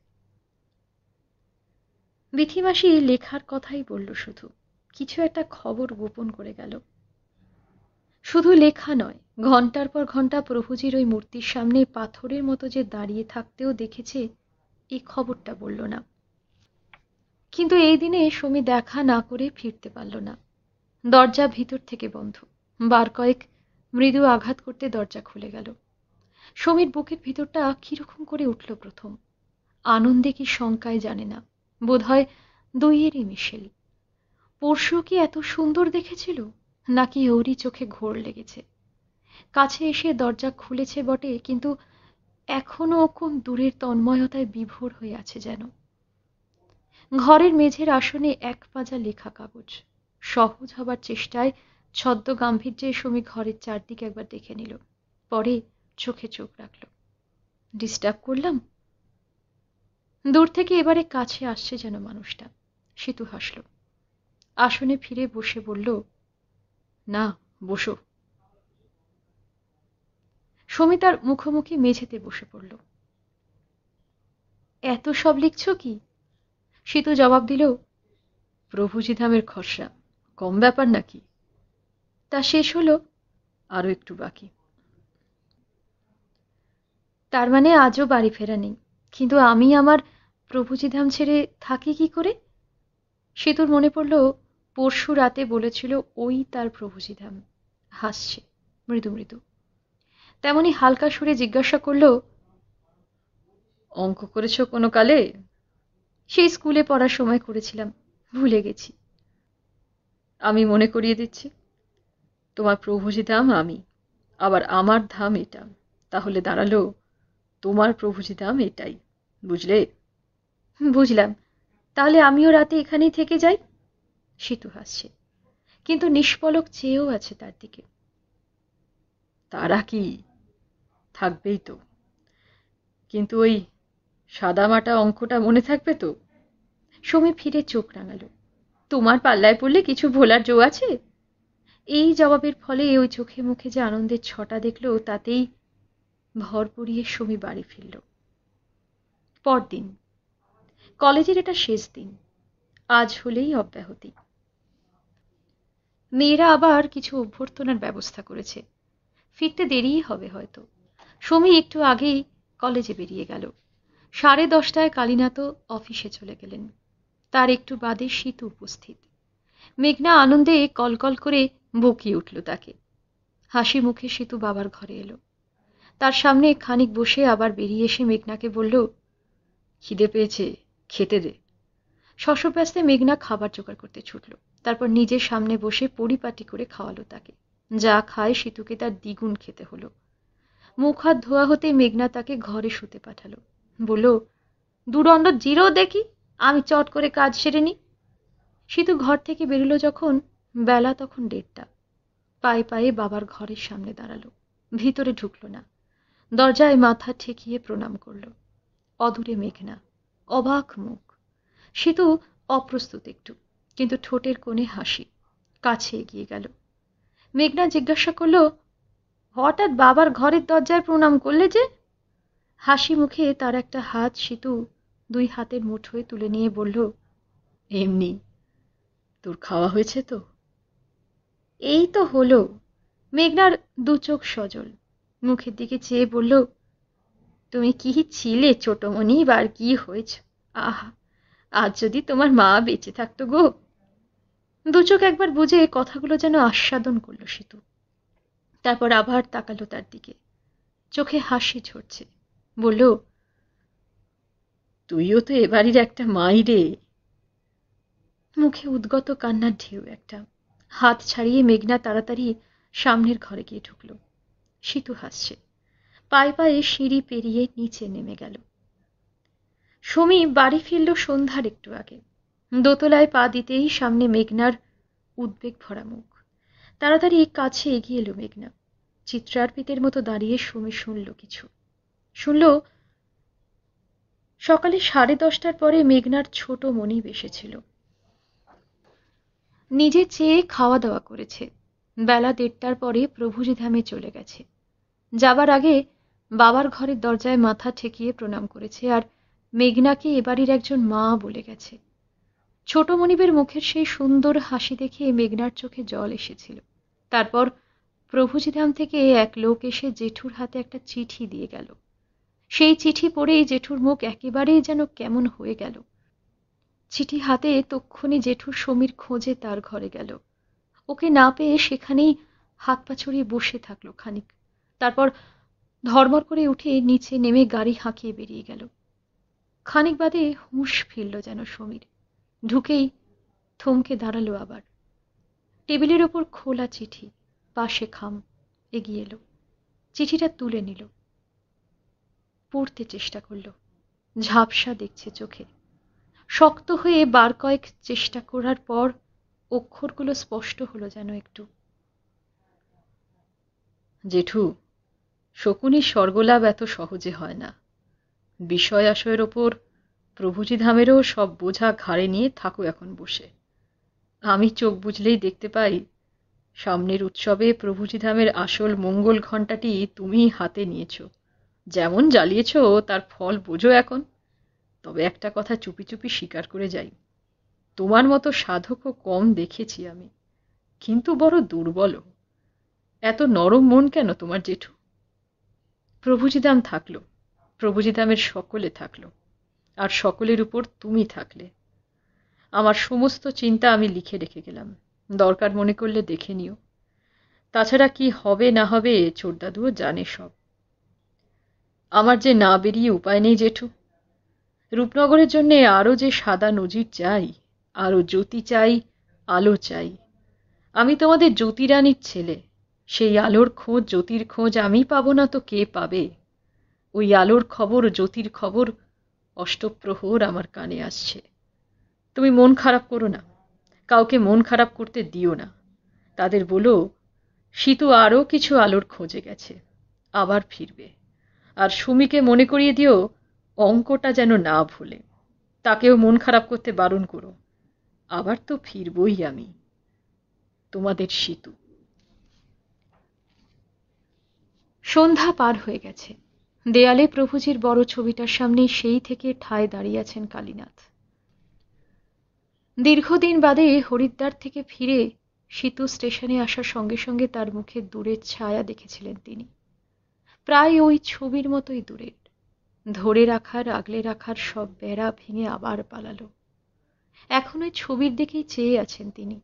বিথিমাসি লেখার কথাই বলল শুধু কিছু একটা খবর গোপন করে গেল শুধু লেখা নয় ঘন্টার পর ঘন্টা প্রভুজির ওই মূর্তির সামনে পাথরের মতো যে দাঁড়িয়ে থাকতেও দেখেছে এই খবরটা বলল না কিন্তু এই দিনে সমী দেখা না করে ফিরতে পারল না দরজা ভিতর থেকে বন্ধ বার কয়েক মৃদু আঘাত করতে দরজা খুলে গেল সমীর বুকের ভিতরটা কিরকম করে উঠল প্রথম আনন্দে কি শঙ্কায় জানে না বোধহয় দইয়েরই মিশেল পরশু কি এত সুন্দর দেখেছিল নাকি ওরই চোখে ঘোর লেগেছে কাছে এসে দরজা খুলেছে বটে কিন্তু এখনো কোন দূরের তন্ময়তায় বিভোর হয়ে আছে যেন ঘরের মেঝের আসনে এক পাজা লেখা কাগজ সহজ হবার চেষ্টায় ছদ্ম গাম্ভীর্যে সমী ঘরের চারদিকে একবার দেখে নিল পরে চোখে চোখ রাখল ডিস্টার্ব করলাম দূর থেকে এবারে কাছে আসছে যেন মানুষটা সেতু হাসল আসনে ফিরে বসে বলল না বসো সমিতার মুখোমুখি মেঝেতে বসে পড়ল এত সব লিখছ কি সীতু জবাব দিল ধামের খসড়া কম ব্যাপার নাকি তা শেষ হলো আরও একটু বাকি তার মানে আজও বাড়ি ফেরা নেই কিন্তু আমি আমার প্রভুজি ধাম ছেড়ে থাকি কি করে সেতুর মনে পড়ল পরশু রাতে বলেছিল ওই তার প্রভুজিধাম হাসছে মৃদু মৃদু তেমনি হালকা সুরে জিজ্ঞাসা করল অঙ্ক করেছ কোনো কালে সেই স্কুলে পড়ার সময় করেছিলাম ভুলে গেছি আমি মনে করিয়ে দিচ্ছি তোমার প্রভুজি ধাম আমি আবার আমার ধাম এটা তাহলে দাঁড়ালো তোমার প্রভুজি ধাম এটাই বুঝলে বুঝলাম তাহলে আমিও রাতে এখানেই থেকে যাই সেতু হাসছে কিন্তু নিষ্পলক চেয়েও আছে তার দিকে তারা কি থাকবেই তো কিন্তু ওই সাদামাটা অঙ্কটা মনে থাকবে তো সমী ফিরে চোখ রাঙাল তোমার পাল্লায় পড়লে কিছু ভোলার জো আছে এই জবাবের ফলে ওই চোখে মুখে যে আনন্দের ছটা দেখল তাতেই ভর পড়িয়ে সমী বাড়ি ফিরল পরদিন কলেজের এটা শেষ দিন আজ হলেই অব্যাহতি মেয়েরা আবার কিছু অভ্যর্থনার ব্যবস্থা করেছে ফিরতে দেরিই হবে হয়তো সমী একটু আগেই কলেজে বেরিয়ে গেল সাড়ে দশটায় কালীনাথ অফিসে চলে গেলেন তার একটু বাদে শীত উপস্থিত মেঘনা আনন্দে কলকল করে বকিয়ে উঠল তাকে হাসি মুখে সেতু বাবার ঘরে এলো তার সামনে খানিক বসে আবার বেরিয়ে এসে মেঘনাকে বলল খিদে পেয়েছে খেতে দে শশব্যস্তে মেঘনা খাবার জোগাড় করতে ছুটল তারপর নিজের সামনে বসে পরিপাটি করে খাওয়ালো তাকে যা খায় সেতুকে তার দ্বিগুণ খেতে হলো মুখ হাত ধোয়া হতে মেঘনা তাকে ঘরে শুতে পাঠালো বলল দুরন্ড জিরো দেখি আমি চট করে কাজ সেরে নি সিতু ঘর থেকে বেরোলো যখন বেলা তখন দেড়টা পায়ে পায়ে বাবার ঘরের সামনে দাঁড়ালো ভিতরে ঢুকল না দরজায় মাথা ঠেকিয়ে প্রণাম করলো অদূরে মেঘনা অবাক মুখ সিতু অপ্রস্তুত একটু কিন্তু ঠোঁটের কোণে হাসি কাছে এগিয়ে গেল মেঘনা জিজ্ঞাসা করল হঠাৎ বাবার ঘরের দরজায় প্রণাম করলে যে হাসি মুখে তার একটা হাত সেতু দুই হাতের মুঠোয় তুলে নিয়ে বলল এমনি তোর খাওয়া হয়েছে তো এই তো হলো মেঘনার দু চোখ সজল মুখের দিকে চেয়ে বলল তুমি কি ছিলে ছোটমণি বা কি হয়েছ আহা আজ যদি তোমার মা বেঁচে থাকতো গো দুচোখ একবার বুঝে কথাগুলো যেন আস্বাদন করল সেতু তারপর আবার তাকালো তার দিকে চোখে হাসি ঝরছে বলল তুইও তো এ বাড়ির একটা মাই রে মুখে উদ্গত কান্নার ঢেউ একটা হাত ছাড়িয়ে মেঘনা তাড়াতাড়ি সামনের ঘরে গিয়ে ঢুকল সীতু হাসছে পায়ে পায়ে সিঁড়ি পেরিয়ে নিচে নেমে গেল সমী বাড়ি ফিরল সন্ধ্যার একটু আগে দোতলায় পা দিতেই সামনে মেঘনার উদ্বেগ ভরা মুখ তাড়াতাড়ি কাছে এগিয়ে এলো মেঘনা চিত্রার্পিতের মতো দাঁড়িয়ে সুমি শুনল কিছু শুনল সকালে সাড়ে দশটার পরে মেঘনার ছোট মনি বেসেছিল নিজে চেয়ে খাওয়া দাওয়া করেছে বেলা দেড়টার পরে প্রভুজি ধামে চলে গেছে যাবার আগে বাবার ঘরের দরজায় মাথা ঠেকিয়ে প্রণাম করেছে আর মেঘনাকে এবাড়ির একজন মা বলে গেছে ছোট মনিবের মুখের সেই সুন্দর হাসি দেখে মেঘনার চোখে জল এসেছিল তারপর প্রভুজিধাম থেকে এক লোক এসে জেঠুর হাতে একটা চিঠি দিয়ে গেল সেই চিঠি পড়েই জেঠুর মুখ একেবারেই যেন কেমন হয়ে গেল চিঠি হাতে তক্ষণি জেঠু সমীর খোঁজে তার ঘরে গেল ওকে না পেয়ে সেখানেই হাত পা ছড়িয়ে বসে থাকলো খানিক তারপর ধর্মর করে উঠে নিচে নেমে গাড়ি হাঁকিয়ে বেরিয়ে গেল খানিক বাদে হুঁশ ফিরল যেন সমীর ঢুকেই থমকে দাঁড়ালো আবার টেবিলের ওপর খোলা চিঠি পাশে খাম এগিয়ে এলো চিঠিটা তুলে নিল পড়তে চেষ্টা করল ঝাপসা দেখছে চোখে শক্ত হয়ে বার কয়েক চেষ্টা করার পর অক্ষরগুলো স্পষ্ট হলো যেন একটু জেঠু শকুনি স্বর্গলাভ এত সহজে হয় না বিষয় আশয়ের ওপর প্রভুজিধামেরও সব বোঝা ঘাড়ে নিয়ে থাকো এখন বসে আমি চোখ বুঝলেই দেখতে পাই সামনের উৎসবে প্রভুজিধামের আসল মঙ্গল ঘণ্টাটি তুমি হাতে নিয়েছ যেমন জ্বালিয়েছ তার ফল বোঝো এখন তবে একটা কথা চুপি চুপি স্বীকার করে যাই তোমার মতো সাধকও কম দেখেছি আমি কিন্তু বড় দুর্বল এত নরম মন কেন তোমার জেঠু প্রভুজিদাম থাকলো প্রভুজিদামের সকলে থাকলো আর সকলের উপর তুমি থাকলে আমার সমস্ত চিন্তা আমি লিখে রেখে গেলাম দরকার মনে করলে দেখে নিও তাছাড়া কি হবে না হবে চোরদাদুও জানে সব আমার যে না বেরিয়ে উপায় নেই জেঠু রূপনগরের জন্যে আরও যে সাদা নজির চাই আরও জ্যোতি চাই আলো চাই আমি তোমাদের জ্যোতিরানীর ছেলে সেই আলোর খোঁজ জ্যোতির খোঁজ আমি পাবো না তো কে পাবে ওই আলোর খবর জ্যোতির খবর অষ্টপ্রহর আমার কানে আসছে তুমি মন খারাপ করো না কাউকে মন খারাপ করতে দিও না তাদের বলো সীতু আরও কিছু আলোর খোঁজে গেছে আবার ফিরবে আর সুমিকে মনে করিয়ে দিও অঙ্কটা যেন না ভুলে তাকেও মন খারাপ করতে বারণ করো আবার তো ফিরবই আমি তোমাদের সীতু সন্ধ্যা পার হয়ে গেছে দেয়ালে প্রভুজির বড় ছবিটার সামনে সেই থেকে ঠায় দাঁড়িয়ে আছেন কালীনাথ দীর্ঘদিন বাদে হরিদ্বার থেকে ফিরে সীতু স্টেশনে আসার সঙ্গে সঙ্গে তার মুখে দূরের ছায়া দেখেছিলেন তিনি প্রায় ওই ছবির মতোই দূরের ধরে রাখার আগলে রাখার সব বেড়া ভেঙে আবার পালালো এখন ওই ছবির দিকেই চেয়ে আছেন তিনি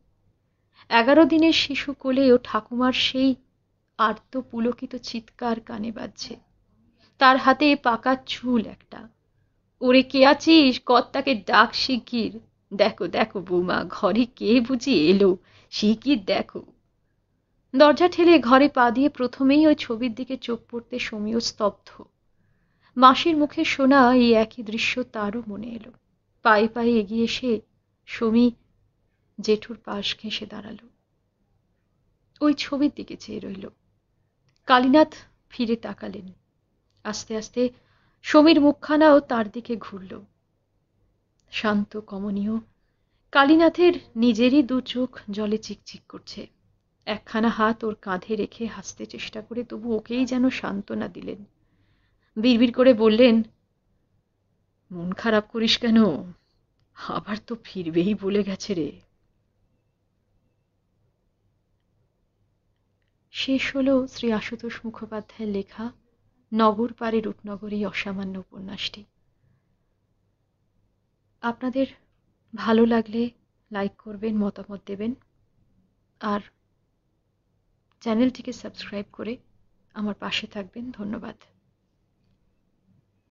এগারো দিনের শিশু কোলে ও ঠাকুমার সেই আর্ত পুলকিত চিৎকার কানে বাজছে তার হাতে পাকা চুল একটা ওরে কে আছিস কর্তাকে ডাক শিগির দেখো দেখো বৌমা ঘরে কে বুঝি এলো শিগির দেখো দরজা ঠেলে ঘরে পা দিয়ে প্রথমেই ওই ছবির দিকে চোখ পড়তে সমীয় স্তব্ধ মাসির মুখে শোনা এই একই দৃশ্য তারও মনে এলো পায়ে পায়ে এগিয়ে এসে সমী জেঠুর পাশ ঘেঁষে দাঁড়াল ওই ছবির দিকে চেয়ে রইল কালীনাথ ফিরে তাকালেন আস্তে আস্তে সমীর মুখখানাও তার দিকে ঘুরল শান্ত কমনীয় কালীনাথের নিজেরই দু চোখ জলে চিকচিক করছে একখানা হাত ওর কাঁধে রেখে হাসতে চেষ্টা করে তবু ওকেই যেন সান্ত্বনা দিলেন বিড়বিড় করে বললেন মন খারাপ করিস কেন আবার তো ফিরবেই বলে গেছে রে শেষ হল শ্রী আশুতোষ মুখোপাধ্যায়ের লেখা নগর পারে রূপনগর এই অসামান্য উপন্যাসটি আপনাদের ভালো লাগলে লাইক করবেন মতামত দেবেন আর চ্যানেলটিকে সাবস্ক্রাইব করে আমার পাশে থাকবেন ধন্যবাদ